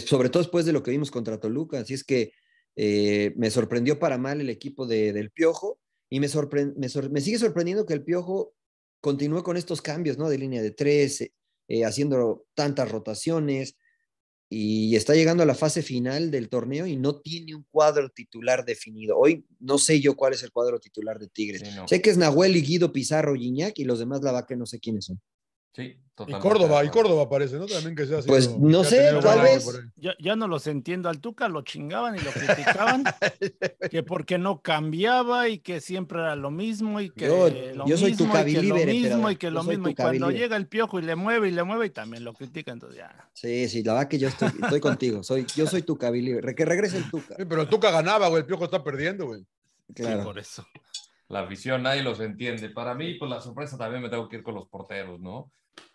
sobre todo después de lo que vimos contra Toluca, así es que eh, me sorprendió para mal el equipo del Piojo y me, me sigue sorprendiendo que el Piojo continúa con estos cambios, ¿no? De línea de tres, eh, eh, haciendo tantas rotaciones y está llegando a la fase final del torneo y no tiene un cuadro titular definido. Hoy no sé yo cuál es el cuadro titular de Tigres. Sé que es Nahuel y Guido Pizarro, Gignac y los demás la vaca no sé quiénes son. Sí, Y Córdoba, y Córdoba parece, ¿no? También que sea así. Pues no sé, tal vez. ya ya no los entiendo. Al Tuca lo chingaban y lo criticaban, que porque no cambiaba y que siempre era lo mismo y que yo, lo soy Tuca y que lo mismo y que lo mismo. Y cuando llega el piojo y le mueve y le mueve y también lo critica entonces ya. Sí, sí, la verdad que yo estoy, contigo. Soy, yo soy Tuca libre, que regrese el Tuca. pero el Tuca ganaba, güey, el piojo está perdiendo, güey. Claro. Sí, por eso la afición, nadie los entiende. Para mí, pues la sorpresa también me tengo que ir con los porteros, ¿no?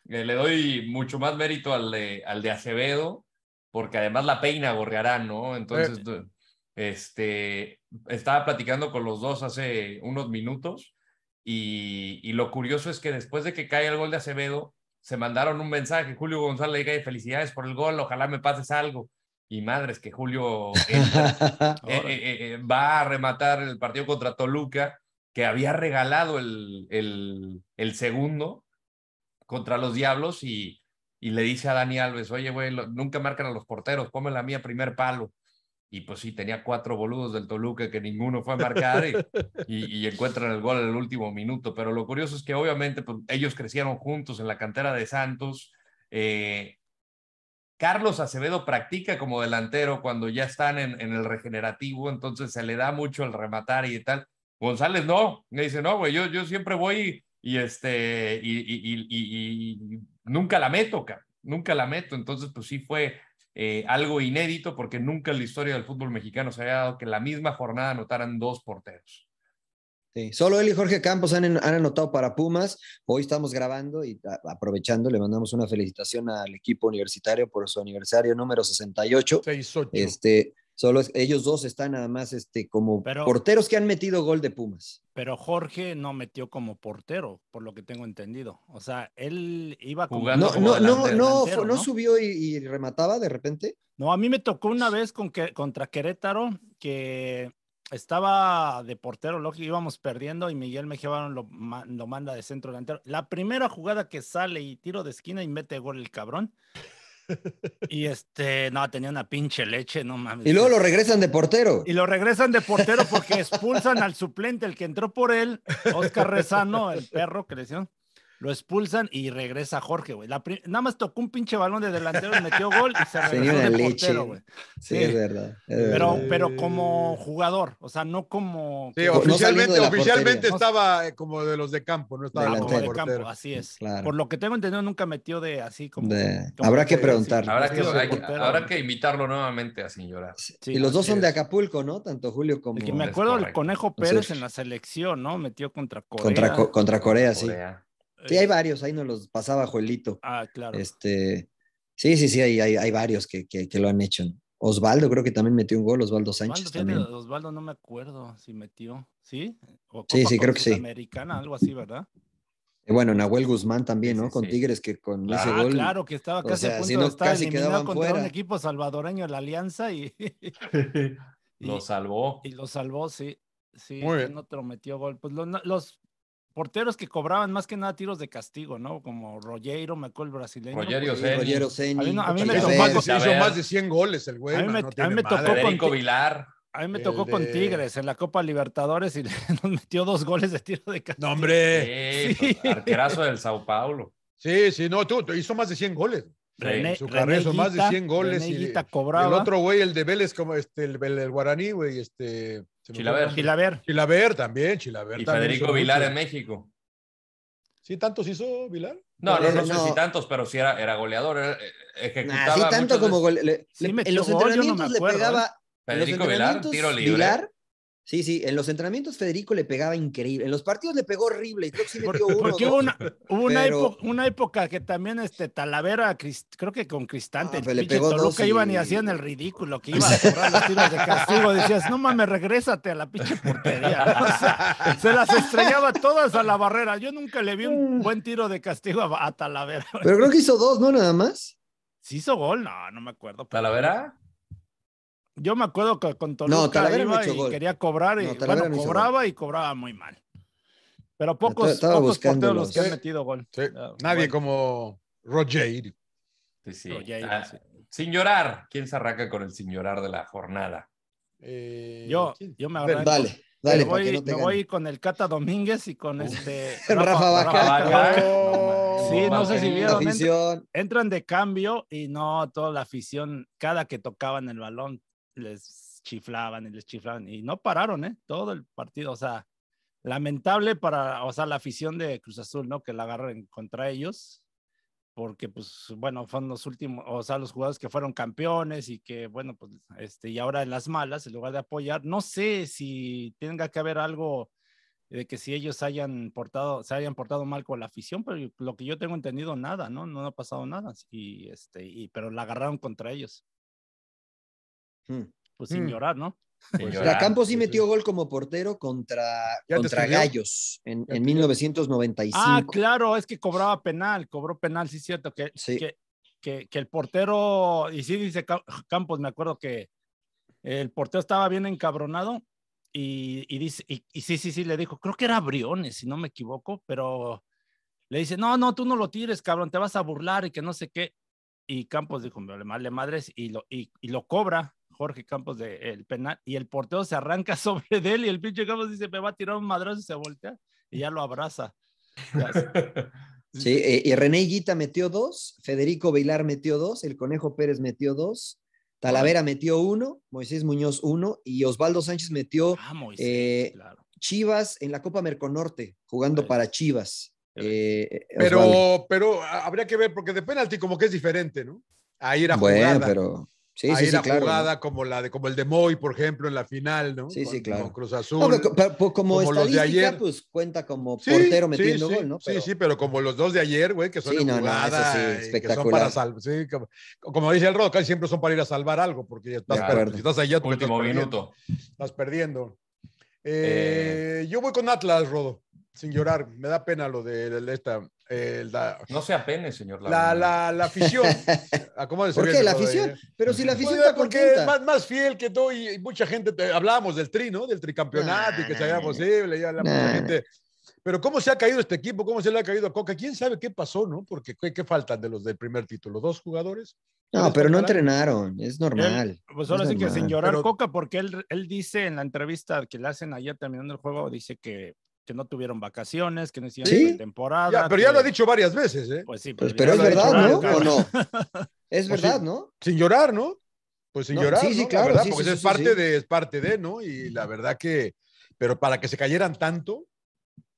Eh, le doy mucho más mérito al de, al de Acevedo, porque además la peina gorrearán, ¿no? Entonces, eh. Eh, este, estaba platicando con los dos hace unos minutos y, y, lo curioso es que después de que cae el gol de Acevedo, se mandaron un mensaje, Julio González le felicidades por el gol, ojalá me pases algo y madres que Julio va a rematar el partido contra Toluca que había regalado el, el, segundo contra los Diablos y, y, le dice a Dani Alves, oye, güey, nunca marcan a los porteros, ponme la mía primer palo. Y pues sí, tenía cuatro boludos del Toluca que ninguno fue a marcar y, encuentran el gol en el último minuto. Pero lo curioso es que obviamente pues, ellos crecieron juntos en la cantera de Santos. Eh, Carlos Acevedo practica como delantero cuando ya están en, en, el regenerativo, entonces se le da mucho el rematar y tal. González no, me dice, no, güey, yo, yo siempre voy y, este, y, nunca la meto, nunca la meto. Entonces, pues sí fue eh, algo inédito porque nunca en la historia del fútbol mexicano se había dado que la misma jornada anotaran dos porteros. Sí, solo él y Jorge Campos han, anotado para Pumas. Hoy estamos grabando y aprovechando, le mandamos una felicitación al equipo universitario por su aniversario número 68. 68. Este, Solo ellos dos están nada más este, como porteros que han metido gol de Pumas. Pero Jorge no metió como portero, por lo que tengo entendido. O sea, él iba jugando. No, no, no, no, no, subió y, remataba de repente. No, a mí me tocó una vez con que, contra Querétaro que estaba de portero, lógico, íbamos perdiendo y Miguel me llevaron lo manda de centro delantero. La primera jugada que sale y tiro de esquina y mete gol el cabrón. Y este, no, tenía una pinche leche, no mames. Y luego lo regresan de portero. Y lo regresan de portero porque expulsan al suplente, el que entró por él, Oscar Rezano, el perro creció lo expulsan y regresa Jorge, güey. Nada más tocó un pinche balón de delantero, metió gol y se regresó de portero, güey. Sí, es verdad. pero, pero como jugador, o sea, no como. Sí, oficialmente, oficialmente estaba eh, como de los de campo, no estaba delantero. como de campo, así es. Por lo que tengo entendido, nunca metió de así como. habrá que preguntar. Habrá este que, invitarlo nuevamente a sin llorar. y los dos son de Acapulco, ¿no? Tanto Julio como. que me acuerdo del Conejo Pérez en la selección, ¿no? Metió contra Corea. Contra, contra Corea, sí. Sí, hay eh, varios, ahí nos los pasaba Joelito. Ah, claro. Este, sí, sí, sí, hay, hay, varios que, que, lo han hecho. Osvaldo creo que también metió un gol, Osvaldo Sánchez Osvaldo, también. Osvaldo no me acuerdo si metió, ¿sí? sí, sí, creo que sí. Americana, algo así, ¿verdad? Eh, bueno, Nahuel Guzmán también, ¿no? con Tigres que con ah, ese gol. Claro, que estaba casi a punto de estar eliminado contra un equipo salvadoreño de la Alianza y, lo salvó. Y lo salvó, sí. Sí, Muy bien. no metió gol. Pues los porteros que cobraban más que nada tiros de castigo, ¿no? Como Rollero, me acuerdo el brasileño. Rogero Ceni. Pues, a mí, me tocó. hizo más de goles el güey. A mí me, tocó con A mí me tocó con Tigres en la Copa Libertadores y nos metió dos goles de tiro de castigo. No, hombre. Pues, arquerazo del Sao Paulo. Sí, sí, no, tú, hizo más de 100 goles. René, su carrera hizo más de 100 goles. el otro güey, el de Vélez, como este, el, el guaraní, güey, este. Chilaver. Chilaver. Chilaver también, Chilaver. Y Federico Vilar en México. ¿Sí tantos hizo Vilar? No, no, no, pues, sé si tantos, pero sí era, era goleador. Eh, ejecutaba sí tanto como en los entrenamientos le pegaba... Federico Vilar, tiro libre. Sí, sí, en los entrenamientos Federico le pegaba increíble, en los partidos le pegó horrible, y creo Porque hubo, una, época, que también este Talavera, creo que con Cristante, ah, le pegó iban y hacían el ridículo, que iban a cerrar los tiros de castigo, decías, no mames, regrésate a la pinche portería. O sea, se las estrellaba todas a la barrera, yo nunca le vi un buen tiro de castigo a, Talavera. Pero creo que hizo dos, ¿no? Nada más. Sí hizo gol, no, no me acuerdo. ¿Talavera? Yo me acuerdo que con Toluca no, quería cobrar y cobraba y cobraba muy mal. Pero pocos, pocos porteros los que han metido gol. Ah, Nadie como Roger. Ah, sin llorar. ¿Quién se arranca con el sin llorar de la jornada? Eh, yo, yo me arranco. Dale. Dale, me voy, voy, con el Cata Domínguez y con este Rafa, Bacán sí, no sé si vieron. Entran, entran, de cambio y no toda la afición, cada que tocaban el balón, les chiflaban y les chiflaban y no pararon, ¿eh? Todo el partido, o sea, lamentable para, o sea, la afición de Cruz Azul, ¿no? Que la agarren contra ellos, porque pues, bueno, fueron los últimos, o sea, los jugadores que fueron campeones y que, bueno, pues, este, y ahora en las malas, en lugar de apoyar, no sé si tenga que haber algo de que si ellos hayan portado, se hayan portado mal con la afición, pero lo que yo tengo entendido, nada, ¿no? No ha pasado nada, y este, y, pero la agarraron contra ellos. Mm. Pues sin mm. llorar, ¿no? Pues Campos sí metió gol como portero contra, contra Gallos en, en, 1995. Ah, claro, es que cobraba penal, cobró penal, sí es cierto, que, Que, que, el portero, y sí dice Campos, me acuerdo que el portero estaba bien encabronado y, dice, y, sí, sí, sí, le dijo, creo que era Briones, si no me equivoco, pero le dice, no, no, tú no lo tires, cabrón, te vas a burlar y que no sé qué. Y Campos dijo, me vale madres y lo, y lo cobra Jorge Campos del el penal y el porteo se arranca sobre de él y el pinche Campos dice, me va a tirar un madrazo y se voltea y ya lo abraza. sí, eh, y René Guita metió dos, Federico Bailar metió dos, el Conejo Pérez metió dos, Talavera metió uno, Moisés Muñoz uno y Osvaldo Sánchez metió ah, eh, Chivas en la Copa Merconorte, jugando para Chivas. Eh, pero, pero habría que ver, porque de penalti como que es diferente, ¿no? Ahí era bueno, Pero... Sí, Ahí sí, sí, jugada como la de como el de Moy, por ejemplo, en la final, ¿no? Sí, sí, claro. Como Cruz Azul. Pues, como, los de ayer. pues cuenta como portero metiendo gol, ¿no? Sí, sí, pero como los dos de ayer, güey, que son jugadas jugada, son para sí, como, dice el Rodo, casi siempre son para ir a salvar algo, porque estás, estás allá, Último minuto. estás perdiendo. Eh. Eh, yo voy con Atlas, Rodo, sin llorar. Me da pena lo de esta no se apene, señor La, la, afición. Ah, ¿Por qué? La afición. Pero si la pues, afición eh, está contenta. es más, fiel que todo y, mucha gente, te, hablábamos del tri, ¿no? Del tricampeonato y que se posible. Pero cómo se ha caído este equipo, cómo se le ha caído a Coca, quién sabe qué pasó, ¿no? Porque qué, faltan de los del primer título, dos jugadores. No, pero no entrenaron, es normal. pues ahora sí que sin llorar Coca, porque él, dice en la entrevista que le hacen ayer terminando el juego, dice que que no tuvieron vacaciones, que no hicieron temporada. Ya, pero ya lo ha dicho varias veces, ¿eh? Pues sí, pues, pero, es verdad, ¿no? Es pues verdad, ¿no? Sin llorar, ¿no? Pues sin llorar. Sí, sí, claro. Verdad, porque es, parte De, es parte de, ¿no? Y la verdad que, pero para que se cayeran tanto,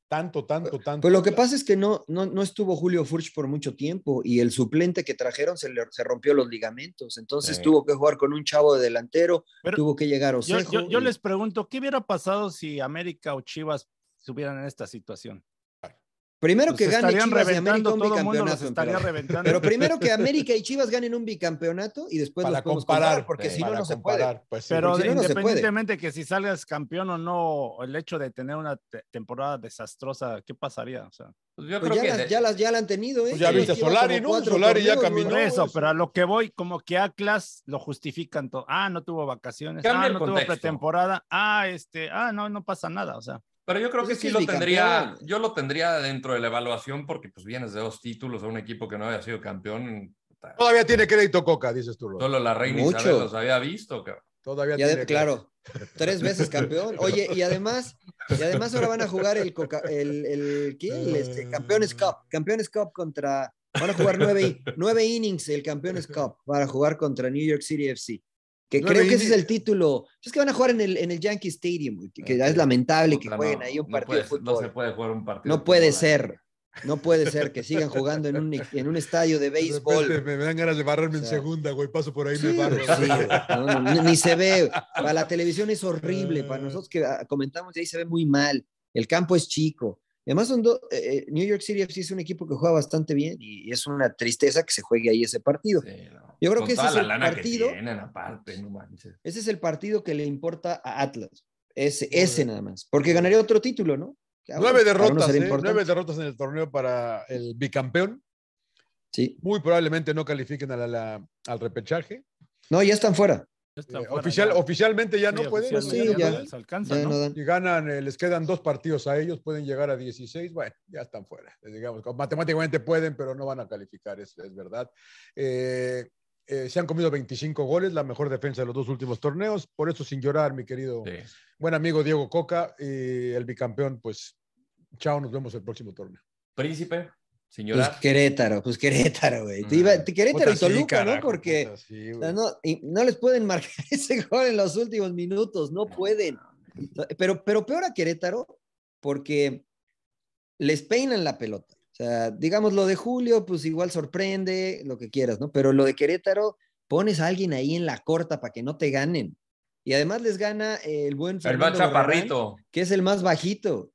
tanto, tanto, pues tanto. Pues lo que pasa es que no, no, no estuvo Julio Furch por mucho tiempo y el suplente que trajeron se, le, se rompió los ligamentos. Entonces tuvo que jugar con un chavo de delantero, tuvo que llegar o Yo, yo, les pregunto, ¿qué hubiera pasado si América o Chivas estuvieran en esta situación. Primero pues que gane Chivas y América un bicampeonato. Pero primero que América y Chivas ganen un bicampeonato y después para comparar, porque si no, no se puede. pero independientemente que si salgas campeón o no, el hecho de tener una temporada desastrosa, ¿qué pasaría? O sea, pues pues ya, las, ya, la han tenido, ¿eh? ya viste Solari, ¿no? ya caminó. eso, pero a lo que voy, como que Atlas lo justifican todo. Ah, no tuvo vacaciones. Ah, no tuvo pretemporada. Ah, este, ah, no, no pasa nada. O sea. Pero yo creo pues que sí lo tendría, yo lo tendría dentro de la evaluación porque pues vienes de dos títulos a un equipo que no había sido campeón. Todavía tiene crédito Coca, dices tú. Solo la reina Isabel los había visto, cabrón. Todavía tiene claro. Tres veces campeón. Oye, y además, y además ahora van a jugar el Coca, el, el, ¿qué? este, Campeones eh. Cup, Campeones Cup contra van a jugar nueve, nueve innings el Campeones Cup para jugar contra New York City FC. Que creo que ese es el título. Es que van a jugar en el, en el Yankee Stadium, que, es lamentable que jueguen ahí un partido de fútbol. No se puede jugar un partido. No puede ser. No puede ser que sigan jugando en un, en un estadio de béisbol. me, dan ganas de barrarme en segunda, güey. Paso por ahí, me barro. ni se ve. Para la televisión es horrible. Para ah. nosotros que ah, comentamos, y ahí se ve muy mal. El campo es chico. Además, son eh, eh, New York City es un equipo que juega bastante bien y, es una tristeza que se juegue ahí ese partido. Yo creo que ese es el partido. ese es el partido que le importa a Atlas. Ese, ese nada más. Porque ganaría otro título, ¿no? nueve derrotas, ¿eh? nueve derrotas en el torneo para el bicampeón. Sí. Muy probablemente no califiquen a la, al repechaje. No, ya están fuera. Eh, oficial, Oficialmente ya no pueden. Sí, ya, Y ganan, eh, les quedan dos partidos a ellos, pueden llegar a 16. Bueno, ya están fuera. Digamos, matemáticamente pueden, pero no van a calificar, es, es verdad. Eh, se han comido 25 goles, la mejor defensa de los dos últimos torneos. Por eso, sin llorar, mi querido buen amigo Diego Coca, y el bicampeón, pues chao, nos vemos el próximo torneo. Príncipe, sin pues Querétaro, pues Querétaro, güey. Mm. Querétaro y Toluca, ¿no? Porque no, no, les pueden marcar ese gol en los últimos minutos, no pueden. Pero, pero peor a Querétaro, porque les peinan la pelota. O sea, digamos lo de Julio, pues igual sorprende, lo que quieras, ¿no? Pero lo de Querétaro, pones a alguien ahí en la corta para que no te ganen. Y además les gana el buen Fernando El Chaparrito. que es el más bajito.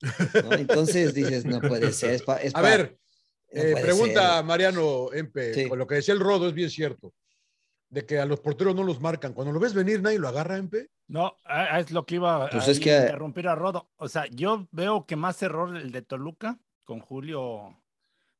Entonces dices, no puede ser. a ver, eh, pregunta Mariano Empe, lo que decía el Rodo es bien cierto, de que a los porteros no los marcan. Cuando lo ves venir, nadie lo agarra, Empe. No, es lo que iba pues a interrumpir a Rodo. O sea, yo veo que más error el de Toluca con Julio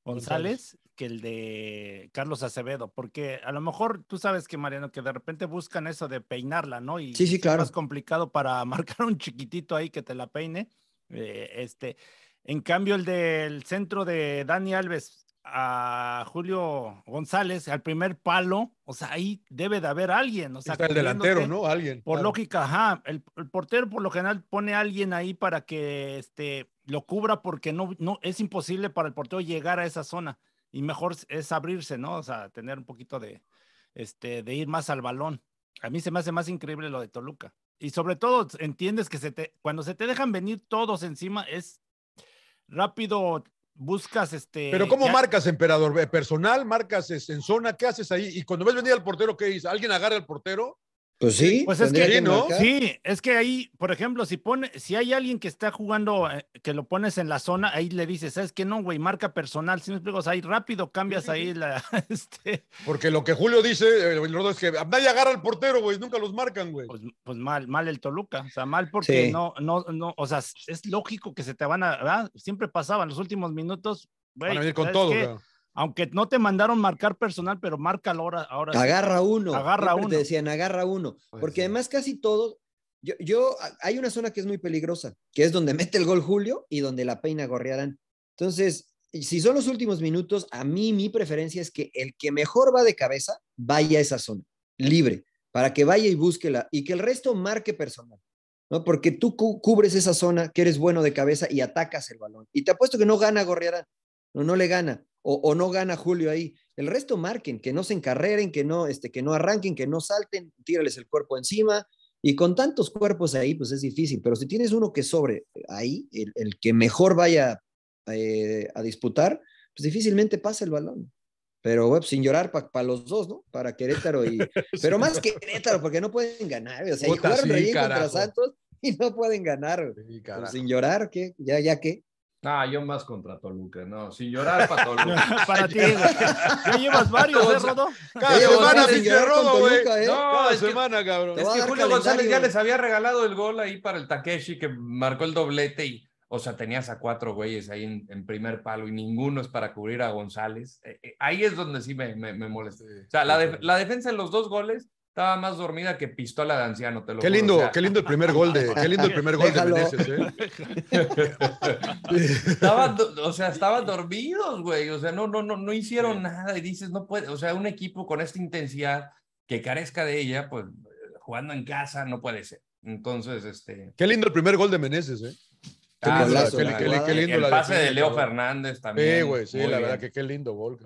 González que el de Carlos Acevedo, porque a lo mejor tú sabes que Mariano, que de repente buscan eso de peinarla, ¿no? Y sí, claro. Es más complicado para marcar un chiquitito ahí que te la peine. Eh, este, en cambio, el del centro de Dani Alves a Julio González al primer palo, o sea, ahí debe de haber alguien, o sea, el delantero, ¿no? Alguien. Por lógica, ajá, el, portero por lo general pone a alguien ahí para que este lo cubra porque no, no es imposible para el portero llegar a esa zona y mejor es abrirse, ¿no? O sea, tener un poquito de, este, de ir más al balón. A mí se me hace más increíble lo de Toluca. Y sobre todo, entiendes que se te, cuando se te dejan venir todos encima, es rápido, buscas este... Pero ¿cómo marcas, emperador? ¿Personal? ¿Marcas este, en zona? ¿Qué haces ahí? Y cuando ves venir al portero, ¿qué dices? ¿Alguien agarra al portero? Pues sí, pues es que, sí, es que ahí, por ejemplo, si pone, si hay alguien que está jugando, eh, que lo pones en la zona, ahí le dices, ¿sabes qué? No, güey, marca personal, si no explico, ahí rápido cambias ahí la. Este porque lo que Julio dice, es que nadie agarra al portero, güey, nunca los marcan, güey. Pues, pues, mal, mal el Toluca, o sea, mal porque no, no, no, o sea, es lógico que se te van a, ¿verdad? Siempre pasaban los últimos minutos, güey. Van a venir con todo, güey aunque no te mandaron marcar personal, pero marca ahora. ahora agarra uno. Agarra uno. Te decían, agarra uno. Pues porque además casi todo yo, hay una zona que es muy peligrosa, que es donde mete el gol Julio y donde la peina Gorriarán, Entonces, si son los últimos minutos, a mí mi preferencia es que el que mejor va de cabeza vaya a esa zona, libre, para que vaya y búsquela y que el resto marque personal. ¿no? Porque tú cubres esa zona que eres bueno de cabeza y atacas el balón. Y te apuesto que no gana Gorriarán, no, no le gana o, no gana Julio ahí. El resto marquen, que no se encarreren, que no, este, que no arranquen, que no salten, tírales el cuerpo encima. Y con tantos cuerpos ahí, pues es difícil. Pero si tienes uno que sobre ahí, el, que mejor vaya eh, a disputar, pues difícilmente pasa el balón. Pero bueno, sin llorar para los dos, ¿no? Para Querétaro y... Pero más que Querétaro, porque no pueden ganar. O sea, y jugaron contra Santos y no pueden ganar. sin llorar, ¿qué? ¿Ya, ya qué? Ah, yo más contra Toluca, no, sin llorar para Toluca. para ti, güey. llevas varios, ¿eh, Cada semana sin güey. ¿eh? ¿eh? No, semana, cabrón. Es que Julio González ya les había regalado el gol ahí para el Takeshi, que marcó el doblete y, o sea, tenías a cuatro güeyes ahí en, primer palo y ninguno es para cubrir a González. Eh, eh, ahí es donde sí me, me, molesta. O sea, la, la defensa en los dos goles estaba más dormida que pistola de anciano, te lo Qué lindo, qué lindo el primer gol de, qué lindo el primer gol de Meneses, ¿eh? Estaba, o sea, estaban dormidos, güey. O sea, no, no, no, no hicieron nada. Y dices, no puede, o sea, un equipo con esta intensidad que carezca de ella, pues jugando en casa no puede ser. Entonces, este. Qué lindo el primer gol de Meneses, ¿eh? Qué lindo, la el pase de Leo Fernández también. Sí, güey, sí, la verdad que qué lindo gol.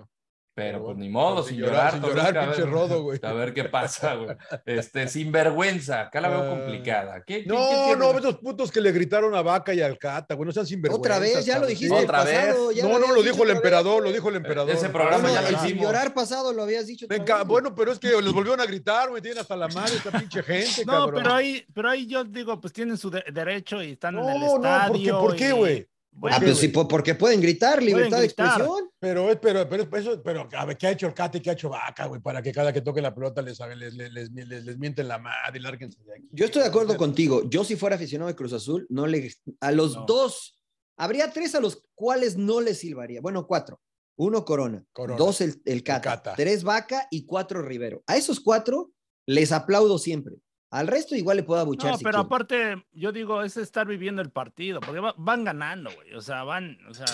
Pero pues ni modo, sin, llorar, sin llorar, pinche rodo, güey. A ver qué pasa, güey. Este, sin acá la veo ah. complicada. no, no, esos putos que le gritaron a Vaca y al Cata, güey, no sean sinvergüenza. Otra vez, ya lo dijiste. Otra pasado, vez. Ya no, no, lo dijo el emperador, lo dijo el eh, emperador. Ese programa ah, ya lo hicimos. llorar pasado lo habías dicho. Venga, bueno, pero es que les volvieron a gritar, güey, tienen hasta la madre esta pinche gente, No, pero ahí, pero ahí yo digo, pues tienen su derecho y están en el estadio. No, ¿por qué, güey? Ah, porque pueden gritar, libertad de expresión. Pero, eh, pero, pero, pues, pero, a ver, ¿qué ha hecho el Cate y qué ha hecho Vaca, güey? Para que cada que toque la pelota les, les, les, mienten la madre y lárguense de aquí. Yo estoy de acuerdo contigo. Yo, si fuera aficionado de Cruz Azul, no le. A los dos, habría tres a los cuales no les silbaría. Bueno, cuatro. Uno, Corona. Dos, el, el, Tres, Vaca y cuatro, Rivero. A esos cuatro les aplaudo siempre. Al resto igual le puedo abuchar. No, pero aparte, yo digo, es estar viviendo el partido, porque van ganando, güey. O sea, van, o sea,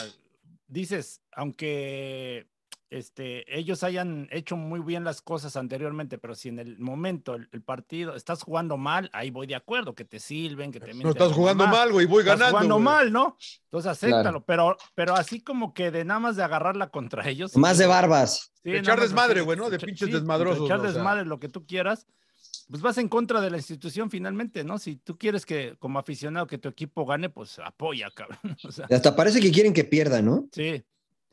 dices, aunque este, ellos hayan hecho muy bien las cosas anteriormente, pero si en el momento el, partido estás jugando mal, ahí voy de acuerdo, que te silben, que te No estás jugando mal, güey, voy ganando. estás jugando mal, ¿no? Entonces acéptalo, pero, pero así como que de nada más de agarrarla contra ellos. Más de barbas. de echar desmadre, güey, ¿no? De pinches desmadrosos. De echar desmadre, lo que tú quieras pues vas en contra de la institución finalmente, ¿no? Si tú quieres que como aficionado que tu equipo gane, pues apoya, cabrón. hasta parece que quieren que pierda, ¿no? Sí.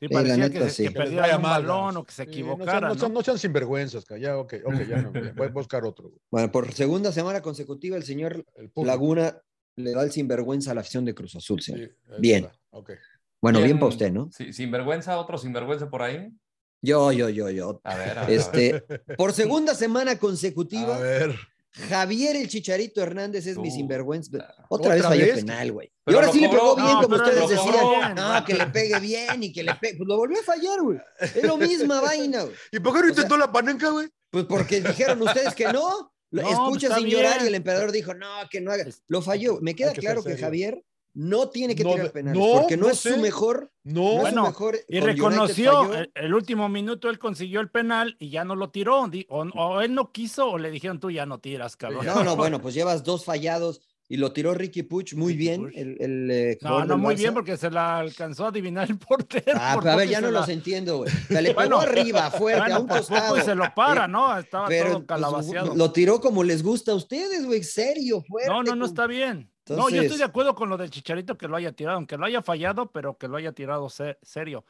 Sí, eh, parecía que, perdiera un balón o que se equivocara. no, sean, sinvergüenzas, cabrón. ya, ok, okay ya no, voy a buscar otro. Bueno, por segunda semana consecutiva el señor Laguna le da el sinvergüenza a la acción de Cruz Azul. bien. Okay. Bueno, bien, bien para usted, ¿no? Sí, sinvergüenza, otro sinvergüenza por ahí. Yo, yo, yo, yo. A ver, a ver. Este, por segunda semana consecutiva, Javier el Chicharito Hernández es mi sinvergüenza. Otra, vez falló penal, güey. Y ahora sí le pegó bien, como ustedes decían. No, que le pegue bien y que le pegue. Pues lo volvió a fallar, güey. Es lo misma vaina, güey. ¿Y por qué no intentó la panenca, güey? Pues porque dijeron ustedes que no. Escucha pues sin y el emperador dijo, no, que no haga. Lo falló. Me queda claro que Javier no tiene que tirar penales porque no, es su mejor. No, su mejor, y reconoció el, último minuto él consiguió el penal y ya no lo tiró o, él no quiso o le dijeron tú ya no tiras, cabrón. No, no, bueno, pues llevas dos fallados y lo tiró Ricky Puch muy bien. El, eh, no, no muy bien porque se la alcanzó a adivinar el portero. Ah, pues, a ver, ya no los entiendo, güey. le pegó arriba, fuerte, a un Pues se lo para, eh, ¿no? Estaba todo pues, calabaceado. lo tiró como les gusta a ustedes, güey, serio, fuerte. No, no, no está bien. No, yo estoy de acuerdo con lo del Chicharito que lo haya tirado, aunque lo haya fallado, pero que lo haya tirado serio.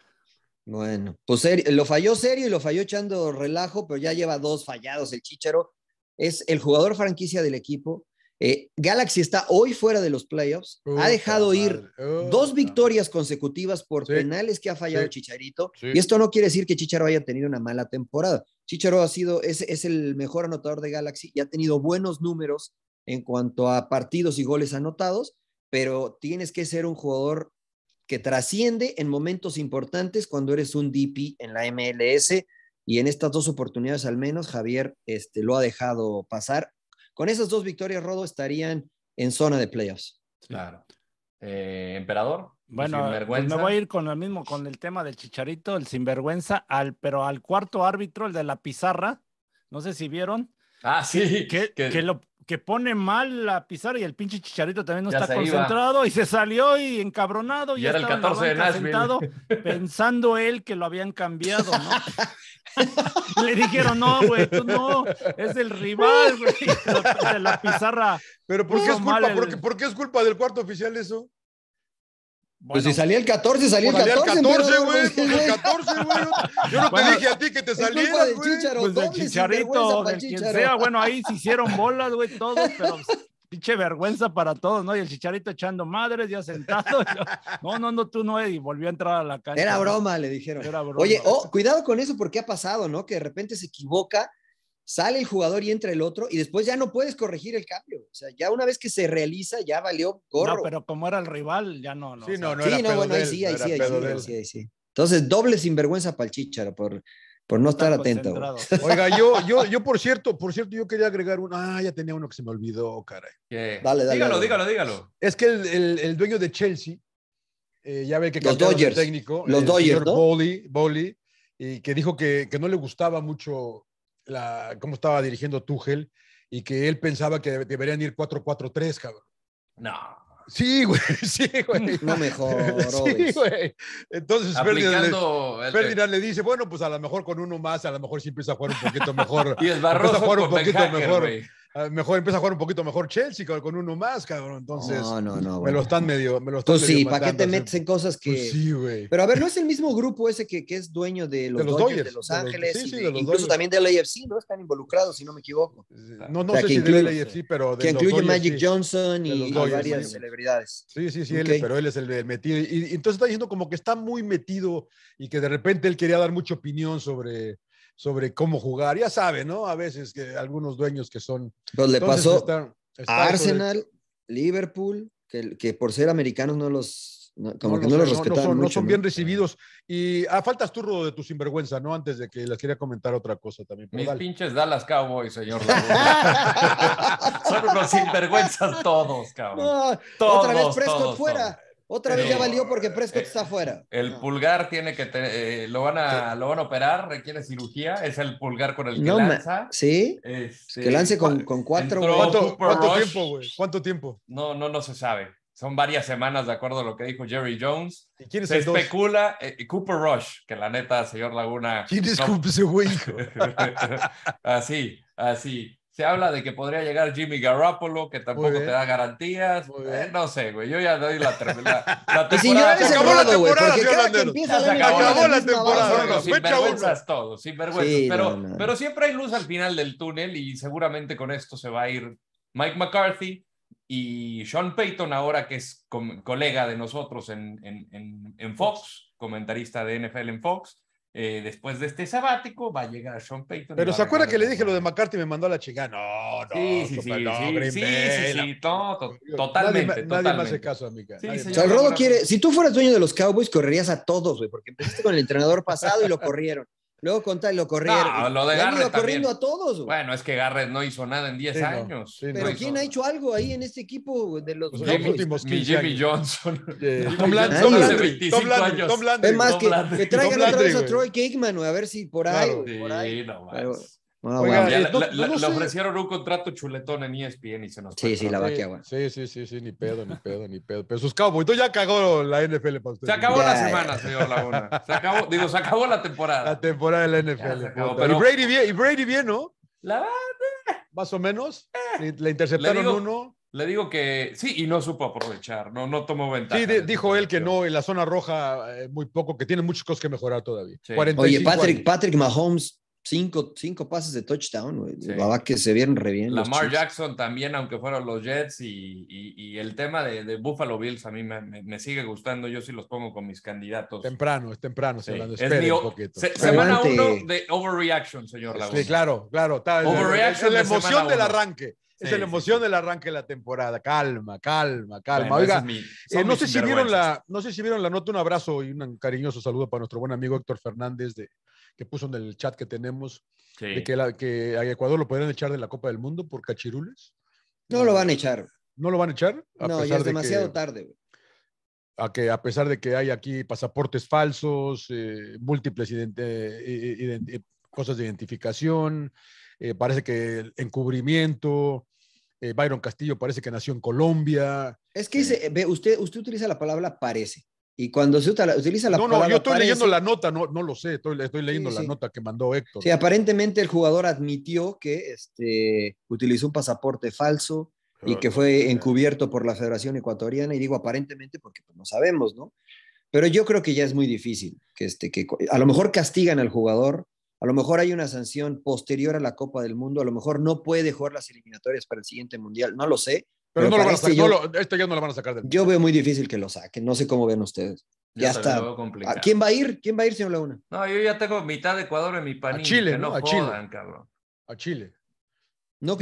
Bueno, pues lo falló serio y lo falló echando relajo, pero ya lleva dos fallados el Chicharo. Es el jugador franquicia del equipo. Eh, Galaxy está hoy fuera de los playoffs. ha dejado ir dos victorias consecutivas por penales que ha fallado Chicharito. Y esto no quiere decir que Chicharo haya tenido una mala temporada. Chicharo ha sido, es, es el mejor anotador de Galaxy y ha tenido buenos números en cuanto a partidos y goles anotados, pero tienes que ser un jugador que trasciende en momentos importantes cuando eres un DP en la MLS y en estas dos oportunidades al menos Javier este, lo ha dejado pasar. Con esas dos victorias, Rodo, estarían en zona de playoffs. Claro. Eh, emperador. Pues bueno, pues me voy a ir con lo mismo, con el tema del chicharito, el sinvergüenza, al, pero al cuarto árbitro, el de la pizarra, no sé si vieron. Ah, sí. Que, lo, que pone mal la pizarra y el pinche chicharito también no está concentrado y se salió y encabronado. Y, era el 14 pensando él que lo habían cambiado, ¿no? Le dijeron, no, güey, tú no, es el rival, güey, de la pizarra. Pero ¿por es ¿por qué es culpa del cuarto oficial eso? pues si salía el 14, salía el 14. Pues güey. Pues el güey. Yo no te dije a ti que te salieras, pues, güey. Pues del chicharito, del quien sea. Bueno, ahí se hicieron bolas, güey, todos, pero pinche vergüenza para todos, ¿no? Y el chicharito echando madres, ya sentado. no, no, no, tú no, y volvió a entrar a la calle. Era broma, le dijeron. Era broma. Oye, oh, cuidado con eso porque ha pasado, ¿no? Que de repente se equivoca sale el jugador y entra el otro, y después ya no puedes corregir el cambio. O sea, ya una vez que se realiza, ya valió gorro. No, pero como era el rival, ya no. no sí, no, no, sí, no bueno, sí, ahí sí, ahí sí, sí. Entonces, doble sinvergüenza para el por, por no estar atento. Oiga, yo, yo, yo por cierto, por cierto, yo quería agregar uno. Ah, ya tenía uno que se me olvidó, caray. Dale, dígalo, dígalo, dígalo. Es que el, dueño de Chelsea, eh, ya ve que los técnico, los el señor y que dijo que, que no le gustaba mucho la, cómo estaba dirigiendo Tuchel y que él pensaba que deberían ir 4-4-3, cabrón. No. Sí, güey, sí, güey. No mejor. Sí, güey. Entonces Ferdinand, le, dice, bueno, pues a lo mejor con uno más, a lo mejor sí empieza a jugar un poquito mejor. y es Barroso a jugar un poquito mejor. güey. Ah, mejor empieza a jugar un poquito mejor Chelsea con, uno más, cabrón. Entonces, me lo están medio. Me lo están sí, ¿para qué te metes en cosas que.? Pues sí, güey. Pero a ver, ¿no es el mismo grupo ese que, que es dueño de los, Dodgers, de Los Ángeles? sí, sí, de, los incluso también del AFC, ¿no? Están involucrados, si no me equivoco. No, no sé si incluye, del AFC, pero. De que incluye Magic Johnson y, varias celebridades. Sí, sí, sí, él, pero él es el, metido. Y, y entonces está diciendo como que está muy metido y que de repente él quería dar mucha opinión sobre sobre cómo jugar. Ya sabe, ¿no? A veces que algunos dueños que son. Pues le pasó Arsenal, Liverpool, que, por ser americanos no los no, como que no, los son, no, son, bien recibidos. Y a ah, faltas de tu sinvergüenza, ¿no? Antes de que les quería comentar otra cosa también. Mis dale. pinches Dallas Cowboys, señor. son unos sinvergüenzas todos, cabrón. otra vez Prescott fuera. Otra vez ya valió porque Prescott está eh, fuera. El pulgar tiene que eh, lo van a lo van a operar, requiere cirugía, es el pulgar con el que lanza. Sí. Este, que lance con, con cuatro. ¿Cuánto, tiempo, güey? ¿Cuánto tiempo? No, no, no se sabe. Son varias semanas, de acuerdo a lo que dijo Jerry Jones. se especula eh, Cooper Rush, que la neta, señor Laguna. ¿Quién es Cooper ese güey? así, así. Se habla de que podría llegar Jimmy Garoppolo, que tampoco te da garantías. Eh, no sé, güey. Yo ya doy la, la, la pues temporada. se acabó la temporada, la temporada. sin pero, pero siempre hay luz al final del túnel y seguramente con esto se va a ir Mike McCarthy y Sean Payton, ahora que es colega de nosotros en, en, en, en Fox, comentarista de NFL en Fox eh, después de este sabático va a llegar Sean Payton. Pero ¿se acuerda que le dije lo de McCarthy y me mandó a la chica? No, no, sí, sí, sí, no, sí, no, totalmente. Nadie, totalmente. me hace caso, amiga. o sea, el Rodo quiere, si tú fueras dueño de los Cowboys, correrías a todos, güey, porque empezaste con el entrenador pasado y lo corrieron. Luego contar, lo corrieron. No, lo de han ido corriendo a todos. Bueno, es que Garrett no hizo nada en 10 años. Pero ¿quién ha hecho algo ahí en este equipo de los, pues últimos 10 años? mi Jimmy Johnson? Tom Landry. Tom Landry. Tom Landry. Es más, que, Landry. que, traigan Tom otra vez a Troy Kickman, a ver si por ahí. Claro. Por ahí. no más. Eh, le ofrecieron un contrato chuletón en ESPN y se nos Sí, sí, la vaquia, güey. Sí, sí, sí, sí, ni pedo, ni pedo, ni pedo. Pero sus Cowboys, entonces ya cagó la NFL para usted. Se acabó la semana, señor Laguna. Se acabó, digo, se acabó la temporada. La temporada de la NFL. pero... y, Brady bien, y Brady bien, ¿no? La... Eh. Más o menos. Eh. le, interceptaron uno. Le digo que sí, y no supo aprovechar, no, no tomó ventaja. Sí, dijo él que no, en la zona roja, muy poco, que tiene muchas cosas que mejorar todavía. Oye, Patrick, Patrick Mahomes cinco, cinco pases de touchdown, güey. que se vieron re bien. Lamar Jackson también, aunque fueron los Jets, y, el tema de, Buffalo Bills a mí me, sigue gustando. Yo sí los pongo con mis candidatos. Temprano, es temprano, de semana uno de overreaction, señor Sí, claro, claro. Tal, la, emoción del arranque. es la emoción del arranque de la temporada. Calma, calma, calma. Oiga, eh, no, la, no sé si vieron la nota. Un abrazo y un cariñoso saludo para nuestro buen amigo Héctor Fernández de que puso en el chat que tenemos, de que, que, a Ecuador lo podrían echar de la Copa del Mundo por cachirules. No, lo van a echar. ¿No lo van a echar? no, ya es demasiado tarde. A, que, a pesar de que hay aquí pasaportes falsos, eh, múltiples eh, eh, cosas de identificación, parece que el encubrimiento, Byron Castillo parece que nació en Colombia. Es que usted, usted utiliza la palabra parece. Y cuando se utiliza la palabra. No, no, yo estoy leyendo la nota, no, lo sé, estoy, leyendo la nota que mandó Héctor. Sí, aparentemente el jugador admitió que este, utilizó un pasaporte falso y ah, que fue encubierto por la Federación Ecuatoriana. Y digo aparentemente porque pues, no sabemos, ¿no? Pero yo creo que ya es muy difícil. Que, este, que a lo mejor castigan al jugador, a lo mejor hay una sanción posterior a la Copa del Mundo, a lo mejor no puede jugar las eliminatorias para el siguiente Mundial, no lo sé. Pero, este este no lo van a Yo, ya van Yo veo muy difícil que lo saquen. No sé cómo ven ustedes. Ya, está. ¿A quién va a ir? ¿Quién va a ir, señor Laguna? No, yo ya tengo mitad de Ecuador en mi panilla. A Chile, no, a Chile. A Chile. No,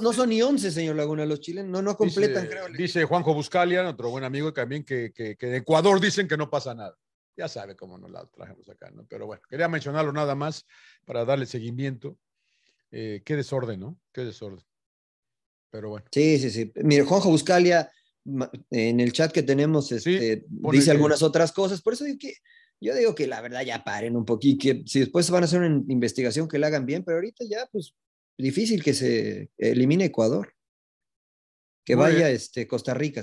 no, son ni 11, señor Laguna, los chilenos. No, no completan, dice, Juanjo Buscalia, otro buen amigo también, que, que, de Ecuador dicen que no pasa nada. Ya sabe cómo nos la trajimos acá, ¿no? Pero bueno, quería mencionarlo nada más para darle seguimiento. Eh, qué desorden, ¿no? Qué desorden. Pero bueno. Sí, sí, sí. mire Juanjo Buscalia, en el chat que tenemos, este, dice algunas otras cosas. Por eso digo que, yo digo que la verdad ya paren un poquito, que si después van a hacer una investigación que la hagan bien, pero ahorita ya, pues, difícil que se elimine Ecuador. Que vaya este, Costa Rica,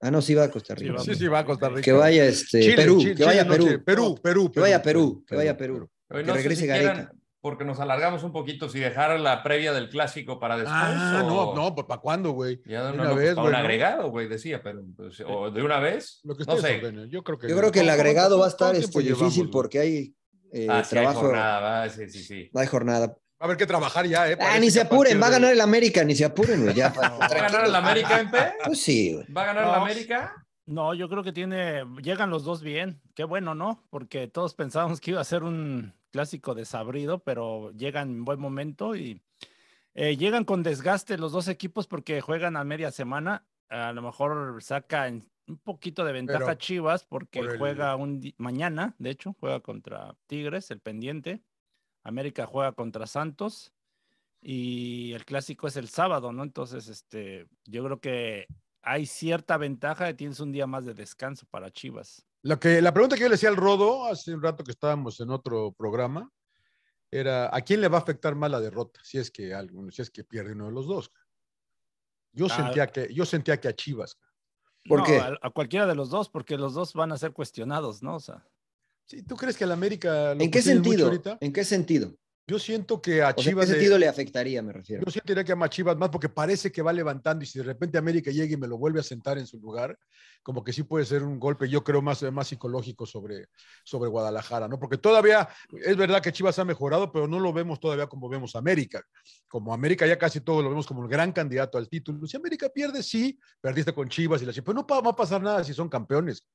Ah, no, sí va a Costa Rica. Sí, sí, va a Costa Rica. Que vaya este, Perú, que vaya Perú. Perú, Perú, Que vaya Perú, Perú que vaya Perú. Perú. Que, regrese Gareca porque nos alargamos un poquito. Si dejar la previa del clásico para después. Ah, no, no, ¿para cuándo, güey? Ya de una, pues, vez, güey. Un agregado, güey, decía, pero. Pues, o de una vez. Lo que no sé. yo creo que. Yo creo que el agregado va a estar este, difícil porque hay eh, ah, trabajo. Va hay jornada, va, sí, sí, sí. No jornada. Va a haber que trabajar ya, ¿eh? Ah, ni se apuren, va a ganar el América, ni se apuren, güey. ¿Va a ganar el América, Empe? Pues sí, güey. ¿Va a ganar el América? No, yo creo que tiene, llegan los dos bien. Qué bueno, ¿no? Porque todos pensábamos que iba a ser un clásico desabrido, pero llegan en buen momento y eh, llegan con desgaste los dos equipos porque juegan a media semana. A lo mejor saca un poquito de ventaja Chivas porque juega un mañana, de hecho, juega contra Tigres, el pendiente. América juega contra Santos y el clásico es el sábado, ¿no? Entonces, este, yo creo que hay cierta ventaja, tienes un día más de descanso para Chivas la pregunta que yo le hacía al Rodo hace un rato que estábamos en otro programa era, ¿a quién le va a afectar más la derrota si es que, alguno, si es que pierde uno de los dos? Yo, ah. sentía, que, yo sentía que a Chivas. ¿Por qué? A, cualquiera de los dos, porque los dos van a ser cuestionados, ¿no? sí, ¿tú crees que la América... ¿En qué sentido? ¿En qué sentido? Yo siento que a Chivas. sentido le, afectaría, me refiero? Yo siento que a Chivas más porque parece que va levantando y si de repente América llega y me lo vuelve a sentar en su lugar, como que sí puede ser un golpe, yo creo, más, más psicológico sobre, sobre Guadalajara, ¿no? Porque todavía es verdad que Chivas ha mejorado, pero no lo vemos todavía como vemos América. Como América ya casi todo lo vemos como el gran candidato al título. Si América pierde, sí, perdiste con Chivas y la Chivas, pero no va a pasar nada si son campeones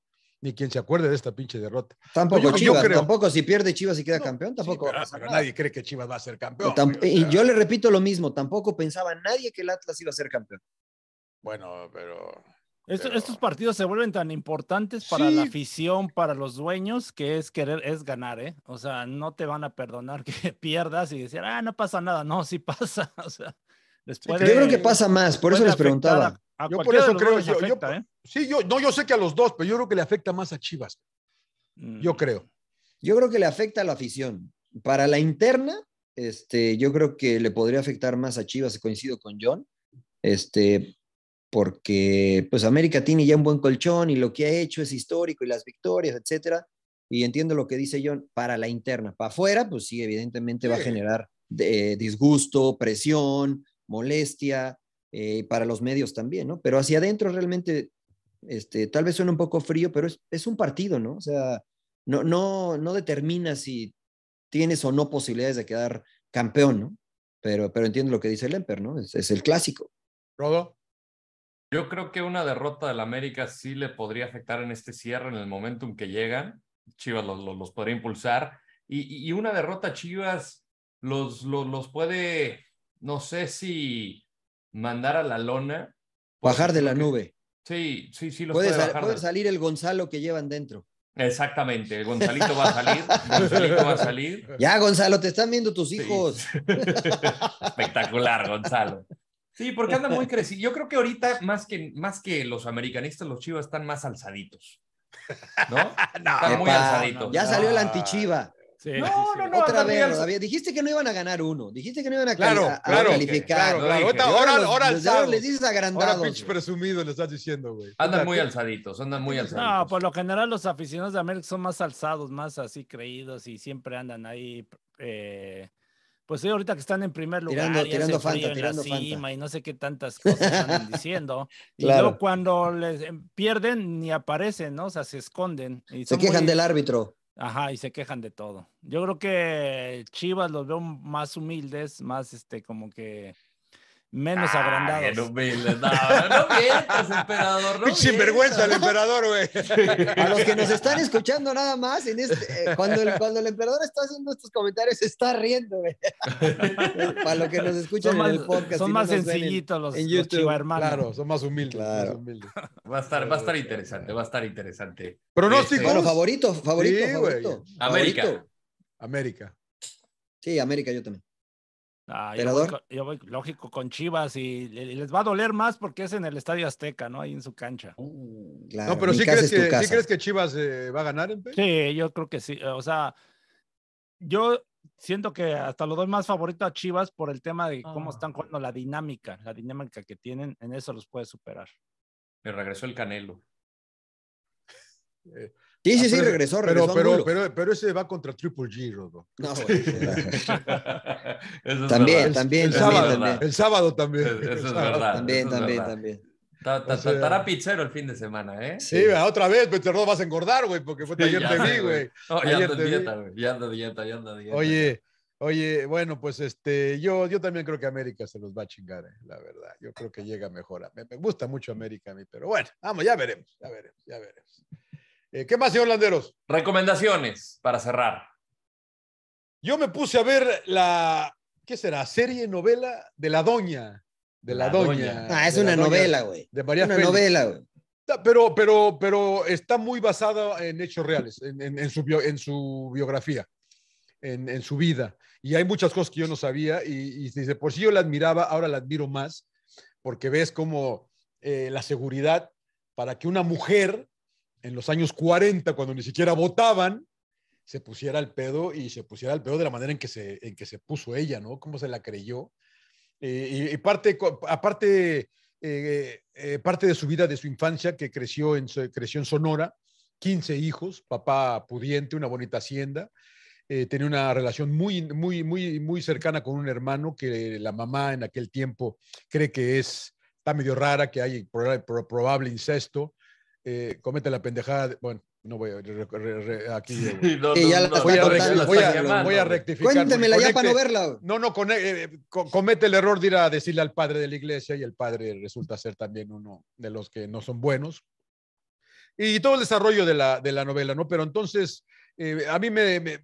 ni quien se acuerde de esta pinche derrota. Tampoco Chivas, tampoco si pierde Chivas y queda campeón, tampoco. nadie cree que Chivas va a ser campeón. y yo le repito lo mismo, tampoco pensaba nadie que el Atlas iba a ser campeón. Bueno, pero Estos partidos se vuelven tan importantes para la afición, para los dueños, que es querer, es ganar, ¿eh? O sea, no te van a perdonar que pierdas y decir, ah, no pasa nada. No, sí pasa. O sea, yo creo que pasa más, por eso les preguntaba. yo por eso creo. ¿eh? Sí, yo, no, yo sé que a los dos, pero yo creo que le afecta más a Chivas. Mm. Yo creo. Yo creo que le afecta a la afición. Para la interna, este, yo creo que le podría afectar más a Chivas, coincido con John. Este, porque pues América tiene ya un buen colchón y lo que ha hecho es histórico y las victorias, etcétera. Y entiendo lo que dice John para la interna, para afuera, pues sí, evidentemente va a generar eh, disgusto, presión, molestia, eh, para los medios también, ¿no? Pero hacia adentro realmente, este, tal vez suena un poco frío, pero es, es un partido, ¿no? O sea, no, no, no determina si tienes o no posibilidades de quedar campeón, ¿no? Pero, pero entiendo lo que dice Lemper, ¿no? Es, el clásico. Rodo. Yo creo que una derrota del América sí le podría afectar en este cierre, en el momentum que llegan. Chivas los, los, los podría impulsar. Y, y, una derrota Chivas los, los, los puede no sé si mandar a la lona. Bajar de la nube. Sí, sí, sí. Los puede, salir el Gonzalo que llevan dentro. Exactamente, el Gonzalito va a salir. Ya, Gonzalo, te están viendo tus hijos. Espectacular, Gonzalo. Sí, porque anda muy crecido. Yo creo que ahorita, más que, más que los americanistas, los chivas están más alzaditos. ¿No? están muy alzaditos. Ya salió el antichiva no, no, no, Otra vez, dijiste que no iban a ganar uno. Dijiste que no iban a, calificar. Claro, Ahora, ahora, dices agrandado pitch presumido le estás diciendo, güey. Andan muy alzaditos, andan muy alzaditos. No, por lo general los aficionados de América son más alzados, más así creídos y siempre andan ahí. Eh, pues ahorita que están en primer lugar, tirando, y tirando y no sé qué tantas cosas están diciendo. y luego cuando les em, pierden ni aparecen, ¿no? O sea, se esconden. se quejan del árbitro. Ajá, y se quejan de todo. Yo creo que Chivas los veo más humildes, más este, como que menos ah, agrandados. No, emperador. Sinvergüenza el emperador, güey. A los que nos están escuchando nada más, este, eh, cuando, el, emperador está haciendo estos comentarios, se está riendo, güey. Para los que nos escuchan en podcast. Son más sencillitos los, en YouTube, Claro, son más humildes. Va, a estar, va a estar interesante, va a estar interesante. Pronóstico. Bueno, favorito, favorito. América. América. Sí, América, yo también. Ah, yo, voy, lógico, con Chivas y les va a doler más porque es en el Estadio Azteca, ¿no? Ahí en su cancha. Uh, no, pero sí crees, que, Chivas eh, va a ganar, en Sí, yo creo que sí. Eh, o sea, yo siento que hasta los dos más favorito a Chivas por el tema de cómo ah. están jugando la dinámica, la dinámica que tienen, en eso los puede superar. Me regresó el Canelo. Eh, Sí, sí, ah, sí, regresó, regresó. Pero, pero, pero, ese va contra Triple G, Rodo. No, eso también, también, el sábado, también. El sábado también. Eso, es verdad. También, también, también. pizzero el fin de semana, ¿eh? Sí, otra vez, pero vas a engordar, güey, porque fue también de mí, güey. Ya ya de dieta, güey. Ya de dieta, ya dieta. Oye, oye, bueno, pues este, yo, yo también creo que América se los va a chingar, eh, la verdad. Yo creo que llega mejor. Me, me gusta mucho América a mí, pero bueno, vamos, ya veremos, ya veremos, ya veremos. Eh, ¿Qué más, señor Landeros? Recomendaciones para cerrar. Yo me puse a ver la, ¿qué será? Serie novela de la doña. De la, doña. Ah, es una novela, güey. De María Una novela, güey. Pero, pero, pero está muy basada en hechos reales, en, su, biografía, en, su vida. Y hay muchas cosas que yo no sabía y, y dice, por si yo la admiraba, ahora la admiro más, porque ves cómo eh, la seguridad para que una mujer en los años 40, cuando ni siquiera votaban, se pusiera al pedo y se pusiera al pedo de la manera en que se, en que se puso ella, ¿no? Cómo se la creyó. Eh, y, parte, aparte, eh, eh, parte de su vida, de su infancia, que creció en, creció en Sonora, 15 hijos, papá pudiente, una bonita hacienda. tenía una relación muy, muy, muy, muy cercana con un hermano que la mamá en aquel tiempo cree que es, está medio rara, que hay probable incesto eh, comete la pendejada. bueno, no voy a. aquí. voy, a, rectificar. Cuéntemela ya para no verla. No, no, eh, eh, comete el error de ir a decirle al padre de la iglesia y el padre resulta ser también uno de los que no son buenos. Y todo el desarrollo de la, de la novela, ¿no? Pero entonces eh, a mí me,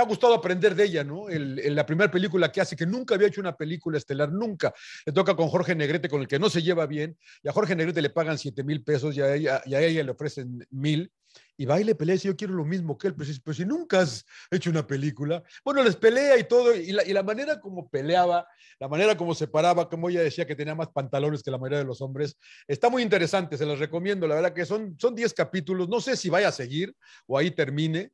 ha gustado aprender de ella, ¿no? En la primera película que hace, que nunca había hecho una película estelar, nunca. Le toca con Jorge Negrete, con el que no se lleva bien, y a Jorge Negrete le pagan 7 mil pesos y ella, y a ella le ofrecen mil. Y va y le pelea y dice, yo quiero lo mismo que él, Pues si, si nunca has hecho una película, bueno, les pelea y todo, y la, y la, manera como peleaba, la manera como se paraba, como ella decía que tenía más pantalones que la mayoría de los hombres, está muy interesante, se los recomiendo, la verdad que son 10 capítulos, no sé si vaya a seguir o ahí termine.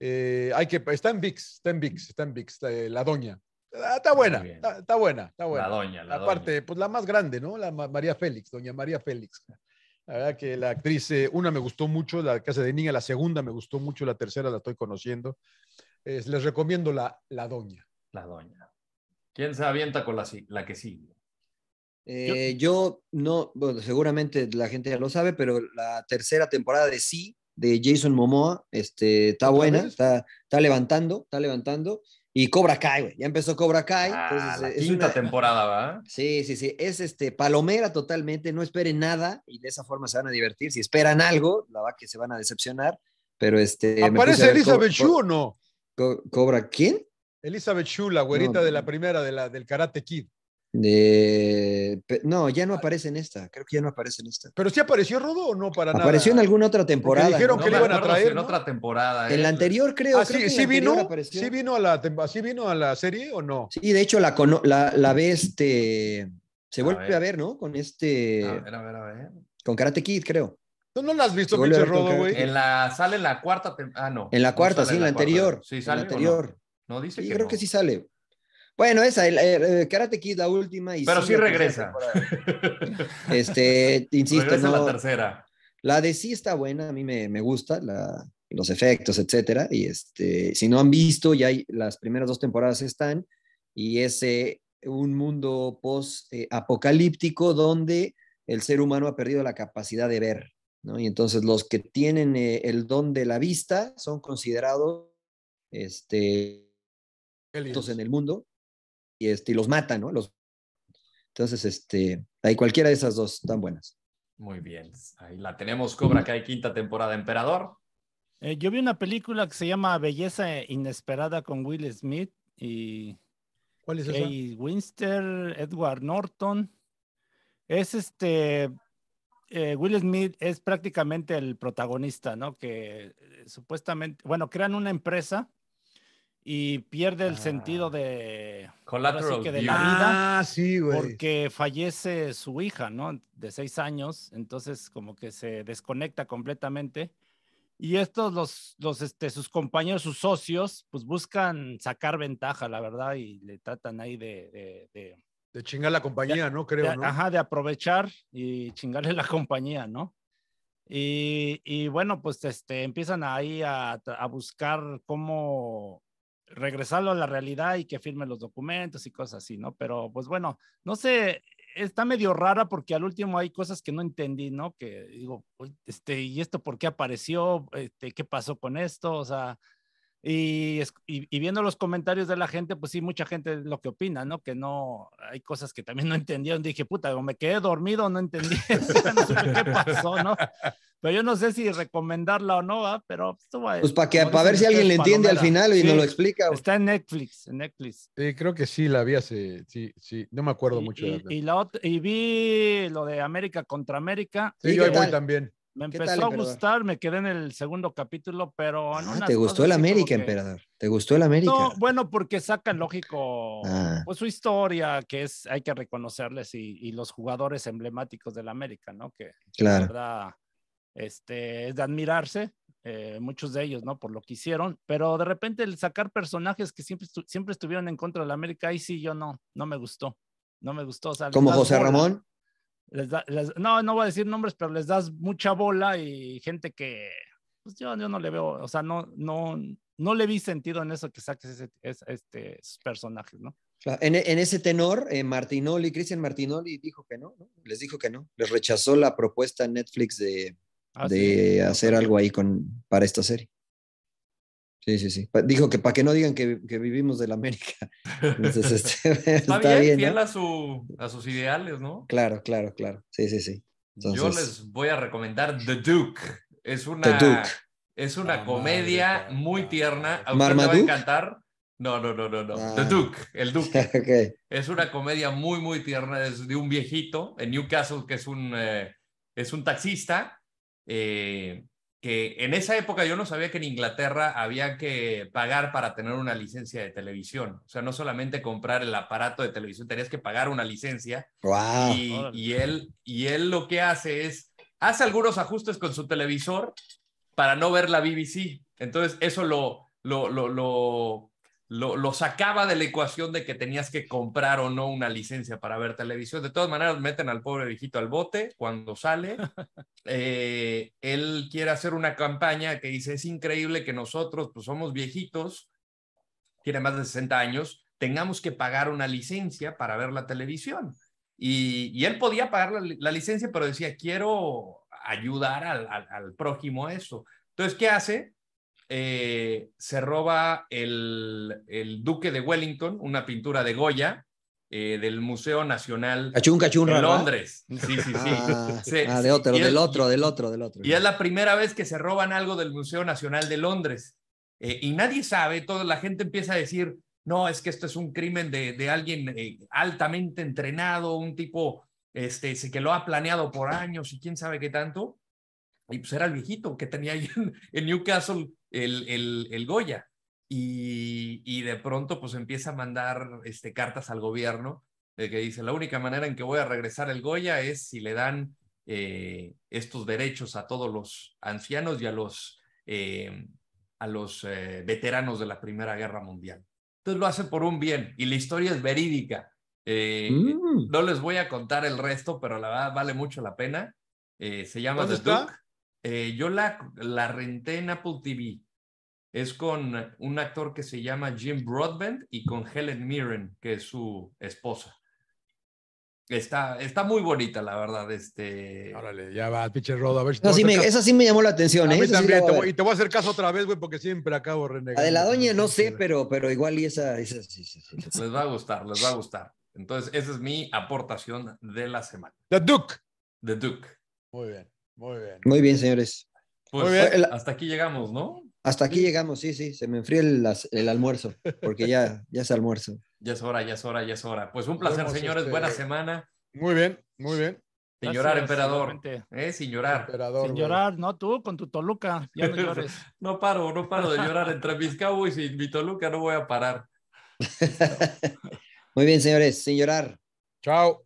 Eh, hay que, está en VIX, está en VIX, está en VIX, eh, la doña. Ah, está, buena, está, buena, está buena. La doña, la Aparte, pues la más grande, ¿no? La María Félix, doña María Félix. La verdad que la actriz, eh, una me gustó mucho, la casa de niña, la segunda me gustó mucho, la tercera la estoy conociendo. les recomiendo la, la doña. La doña. ¿Quién se avienta con la, que sigue? Eh, yo, no, bueno, seguramente la gente ya lo sabe, pero la tercera temporada de Sí, de Jason Momoa, este, está buena, está, está levantando, está levantando. Y Cobra Kai, güey. Ya empezó Cobra Kai. Ah, eh, quinta temporada, ¿va? Sí, sí, sí. Es este palomera totalmente. No esperen nada y de esa forma se van a divertir. Si esperan algo, la va que se van a decepcionar. Pero este. ¿Aparece Elizabeth Shu o no? ¿Cobra quién? Elizabeth Shu, la güerita de la primera, de la, del Karate Kid. No, ya no aparece en esta. Creo que ya no aparece en esta. ¿Pero sí apareció Rodo o no para nada? Apareció en alguna otra temporada. dijeron que le iban a traer. En otra temporada. En la eh, anterior, pues. creo. Ah, que sí, vino, sí, vino a la, ¿sí vino a la serie o no? Sí, de hecho, la, la, ve este. Se vuelve a ver, ¿no? Con este. A a ver, Con Karate Kid, creo. ¿Tú no la has visto, pinche Rodo, güey. En la, sale en la cuarta temporada. Ah, no. En la cuarta, sí, en la, anterior. Sí, sale. anterior. No? dice sí, creo que sí sale. Bueno, esa, el, Karate Kid, la última. Y Pero sí regresa. Este, insisto. la tercera. La de sí está buena, a mí me, gusta, los efectos, etcétera. Y este, si no han visto, ya hay, las primeras dos temporadas están. Y es eh, un mundo post-apocalíptico donde el ser humano ha perdido la capacidad de ver, Y entonces los que tienen eh, el don de la vista son considerados este, en el mundo este, y, los mata, ¿no? Entonces, este, cualquiera de esas dos están buenas. Muy bien, ahí la tenemos, Cobra hay quinta temporada, Emperador. Eh, yo vi una película que se llama Belleza Inesperada con Will Smith y... ¿Cuál es esa? Winster, Edward Norton. Es este, eh, Will Smith es prácticamente el protagonista, ¿no? Que eh, supuestamente, bueno, crean una empresa y pierde el sentido ah. de, de la vida ah, porque fallece su hija, ¿no? De seis años, entonces como que se desconecta completamente. Y estos, los, los, este, sus compañeros, sus socios, pues buscan sacar ventaja, la verdad, y le tratan ahí de... De, chingar la compañía, ¿no? Creo, ¿no? Ajá, de aprovechar y chingarle la compañía, ¿no? Y, y bueno, pues este, empiezan ahí a, a buscar cómo regresarlo a la realidad y que firme los documentos y cosas así, ¿no? Pero pues bueno, no sé, está medio rara porque al último hay cosas que no entendí, ¿no? Que digo, este, ¿y esto por qué apareció? Este, ¿Qué pasó con esto? O sea, y, viendo los comentarios de la gente, pues sí, mucha gente lo que opina, ¿no? Que no, hay cosas que también no entendieron. Dije, puta, o me quedé dormido no entendí, no sé qué pasó, ¿no? Pero yo no sé si recomendarla o no, ¿va? pero pues, pues para que para ver si alguien le entiende al final y nos lo explica. Está en Netflix, en Netflix. Sí, creo que sí, la vi hace, sí, sí, no me acuerdo mucho. De Y, la y vi lo de América contra América. Sí, yo voy también. Me empezó a gustar, me quedé en el segundo capítulo, pero... Ah, no. ¿Te gustó el América, emperador? ¿Te gustó el América? No, bueno, porque sacan, lógico, ah. pues su historia, que es, hay que reconocerles, y, los jugadores emblemáticos del América, ¿no? Que, claro. verdad, este, es de admirarse, eh, muchos de ellos, ¿no? Por lo que hicieron, pero de repente el sacar personajes que siempre, siempre estuvieron en contra del América, ahí sí yo no, no me gustó, no me gustó. O ¿Como José Ramón? les no, no voy a decir nombres, pero les das mucha bola y gente que, pues, yo, no le veo, o sea, no, no, no le vi sentido en eso que saques ese, este, esos personajes, ¿no? En, ese tenor, eh, Martinoli, Cristian Martinoli dijo que no, les dijo que no, les rechazó la propuesta Netflix de, ah, de hacer algo ahí con, para esta serie. Sí, sí, sí. Dijo que para que no digan que, que vivimos de América. Este, está, bien, fiel a, su, a, sus ideales, ¿no? Claro, claro, claro. Sí, sí, sí. Yo les voy a recomendar The Duke. Es una, Es una comedia muy tierna. A encantar. No, no, no, no, no. The ah. Duke, el Duke. Es una comedia muy, muy tierna. Es de un viejito en Newcastle que es un, eh, es un taxista. Eh, que en esa época yo no sabía que en Inglaterra había que pagar para tener una licencia de televisión. O sea, no solamente comprar el aparato de televisión, tenías que pagar una licencia. Y, él, y él lo que hace es, hace algunos ajustes con su televisor para no ver la BBC. Entonces, eso lo, lo, lo lo, sacaba de la ecuación de que tenías que comprar o no una licencia para ver televisión. De todas maneras, meten al pobre viejito al bote cuando sale. Eh, él quiere hacer una campaña que dice, es increíble que nosotros, pues somos viejitos, tiene más de 60 años, tengamos que pagar una licencia para ver la televisión. Y, él podía pagar la, licencia, pero decía, quiero ayudar al, prójimo a eso. Entonces, ¿qué hace? Eh, se roba el, el, Duque de Wellington, una pintura de Goya. Eh, del Museo Nacional de Londres. Sí, sí, sí. Ah, ah, de otro, del otro, del otro, del otro. Y es la primera vez que se roban algo del Museo Nacional de Londres. Eh, y nadie sabe, toda la gente empieza a decir, no, es que esto es un crimen de, de alguien altamente entrenado, un tipo este, que lo ha planeado por años y quién sabe qué tanto. Y pues era el viejito que tenía ahí en Newcastle el, el, Goya. Y, de pronto pues empieza a mandar este, cartas al gobierno de que dice, la única manera en que voy a regresar el Goya es si le dan eh, estos derechos a todos los ancianos y a los, eh, a los eh, veteranos de la Primera Guerra Mundial. Entonces lo hace por un bien y la historia es verídica. Mm. No les voy a contar el resto, pero la verdad vale mucho la pena. se llama yo la, la renté en Apple TV es con un actor que se llama Jim Broadbent y con Helen Mirren, que es su esposa. Está, está muy bonita, la verdad. Este... Órale, ya va, pinche Rodo. A ver esa sí me llamó la atención. ¿eh? y te voy a hacer caso otra vez, güey, porque siempre acabo renegando. La de la doña no sé, pero, pero igual y esa, Les va a gustar, les va a gustar. Entonces, esa es mi aportación de la semana. The Duke. The Duke. Muy bien, muy bien. Muy bien, señores. Pues, bien. Hasta aquí llegamos, ¿no? Hasta aquí llegamos, sí, sí, se me enfría el, almuerzo, porque ya, ya es almuerzo. Ya es hora, ya es hora, ya es hora. Pues un placer, señores, este, buena semana. Muy bien, muy bien. Sin llorar, emperador. Eh, sin llorar. sin llorar, no tú, con tu Toluca. no paro, no paro de llorar. Entre mis cabos y mi Toluca no voy a parar. muy bien, señores, sin llorar. Chao.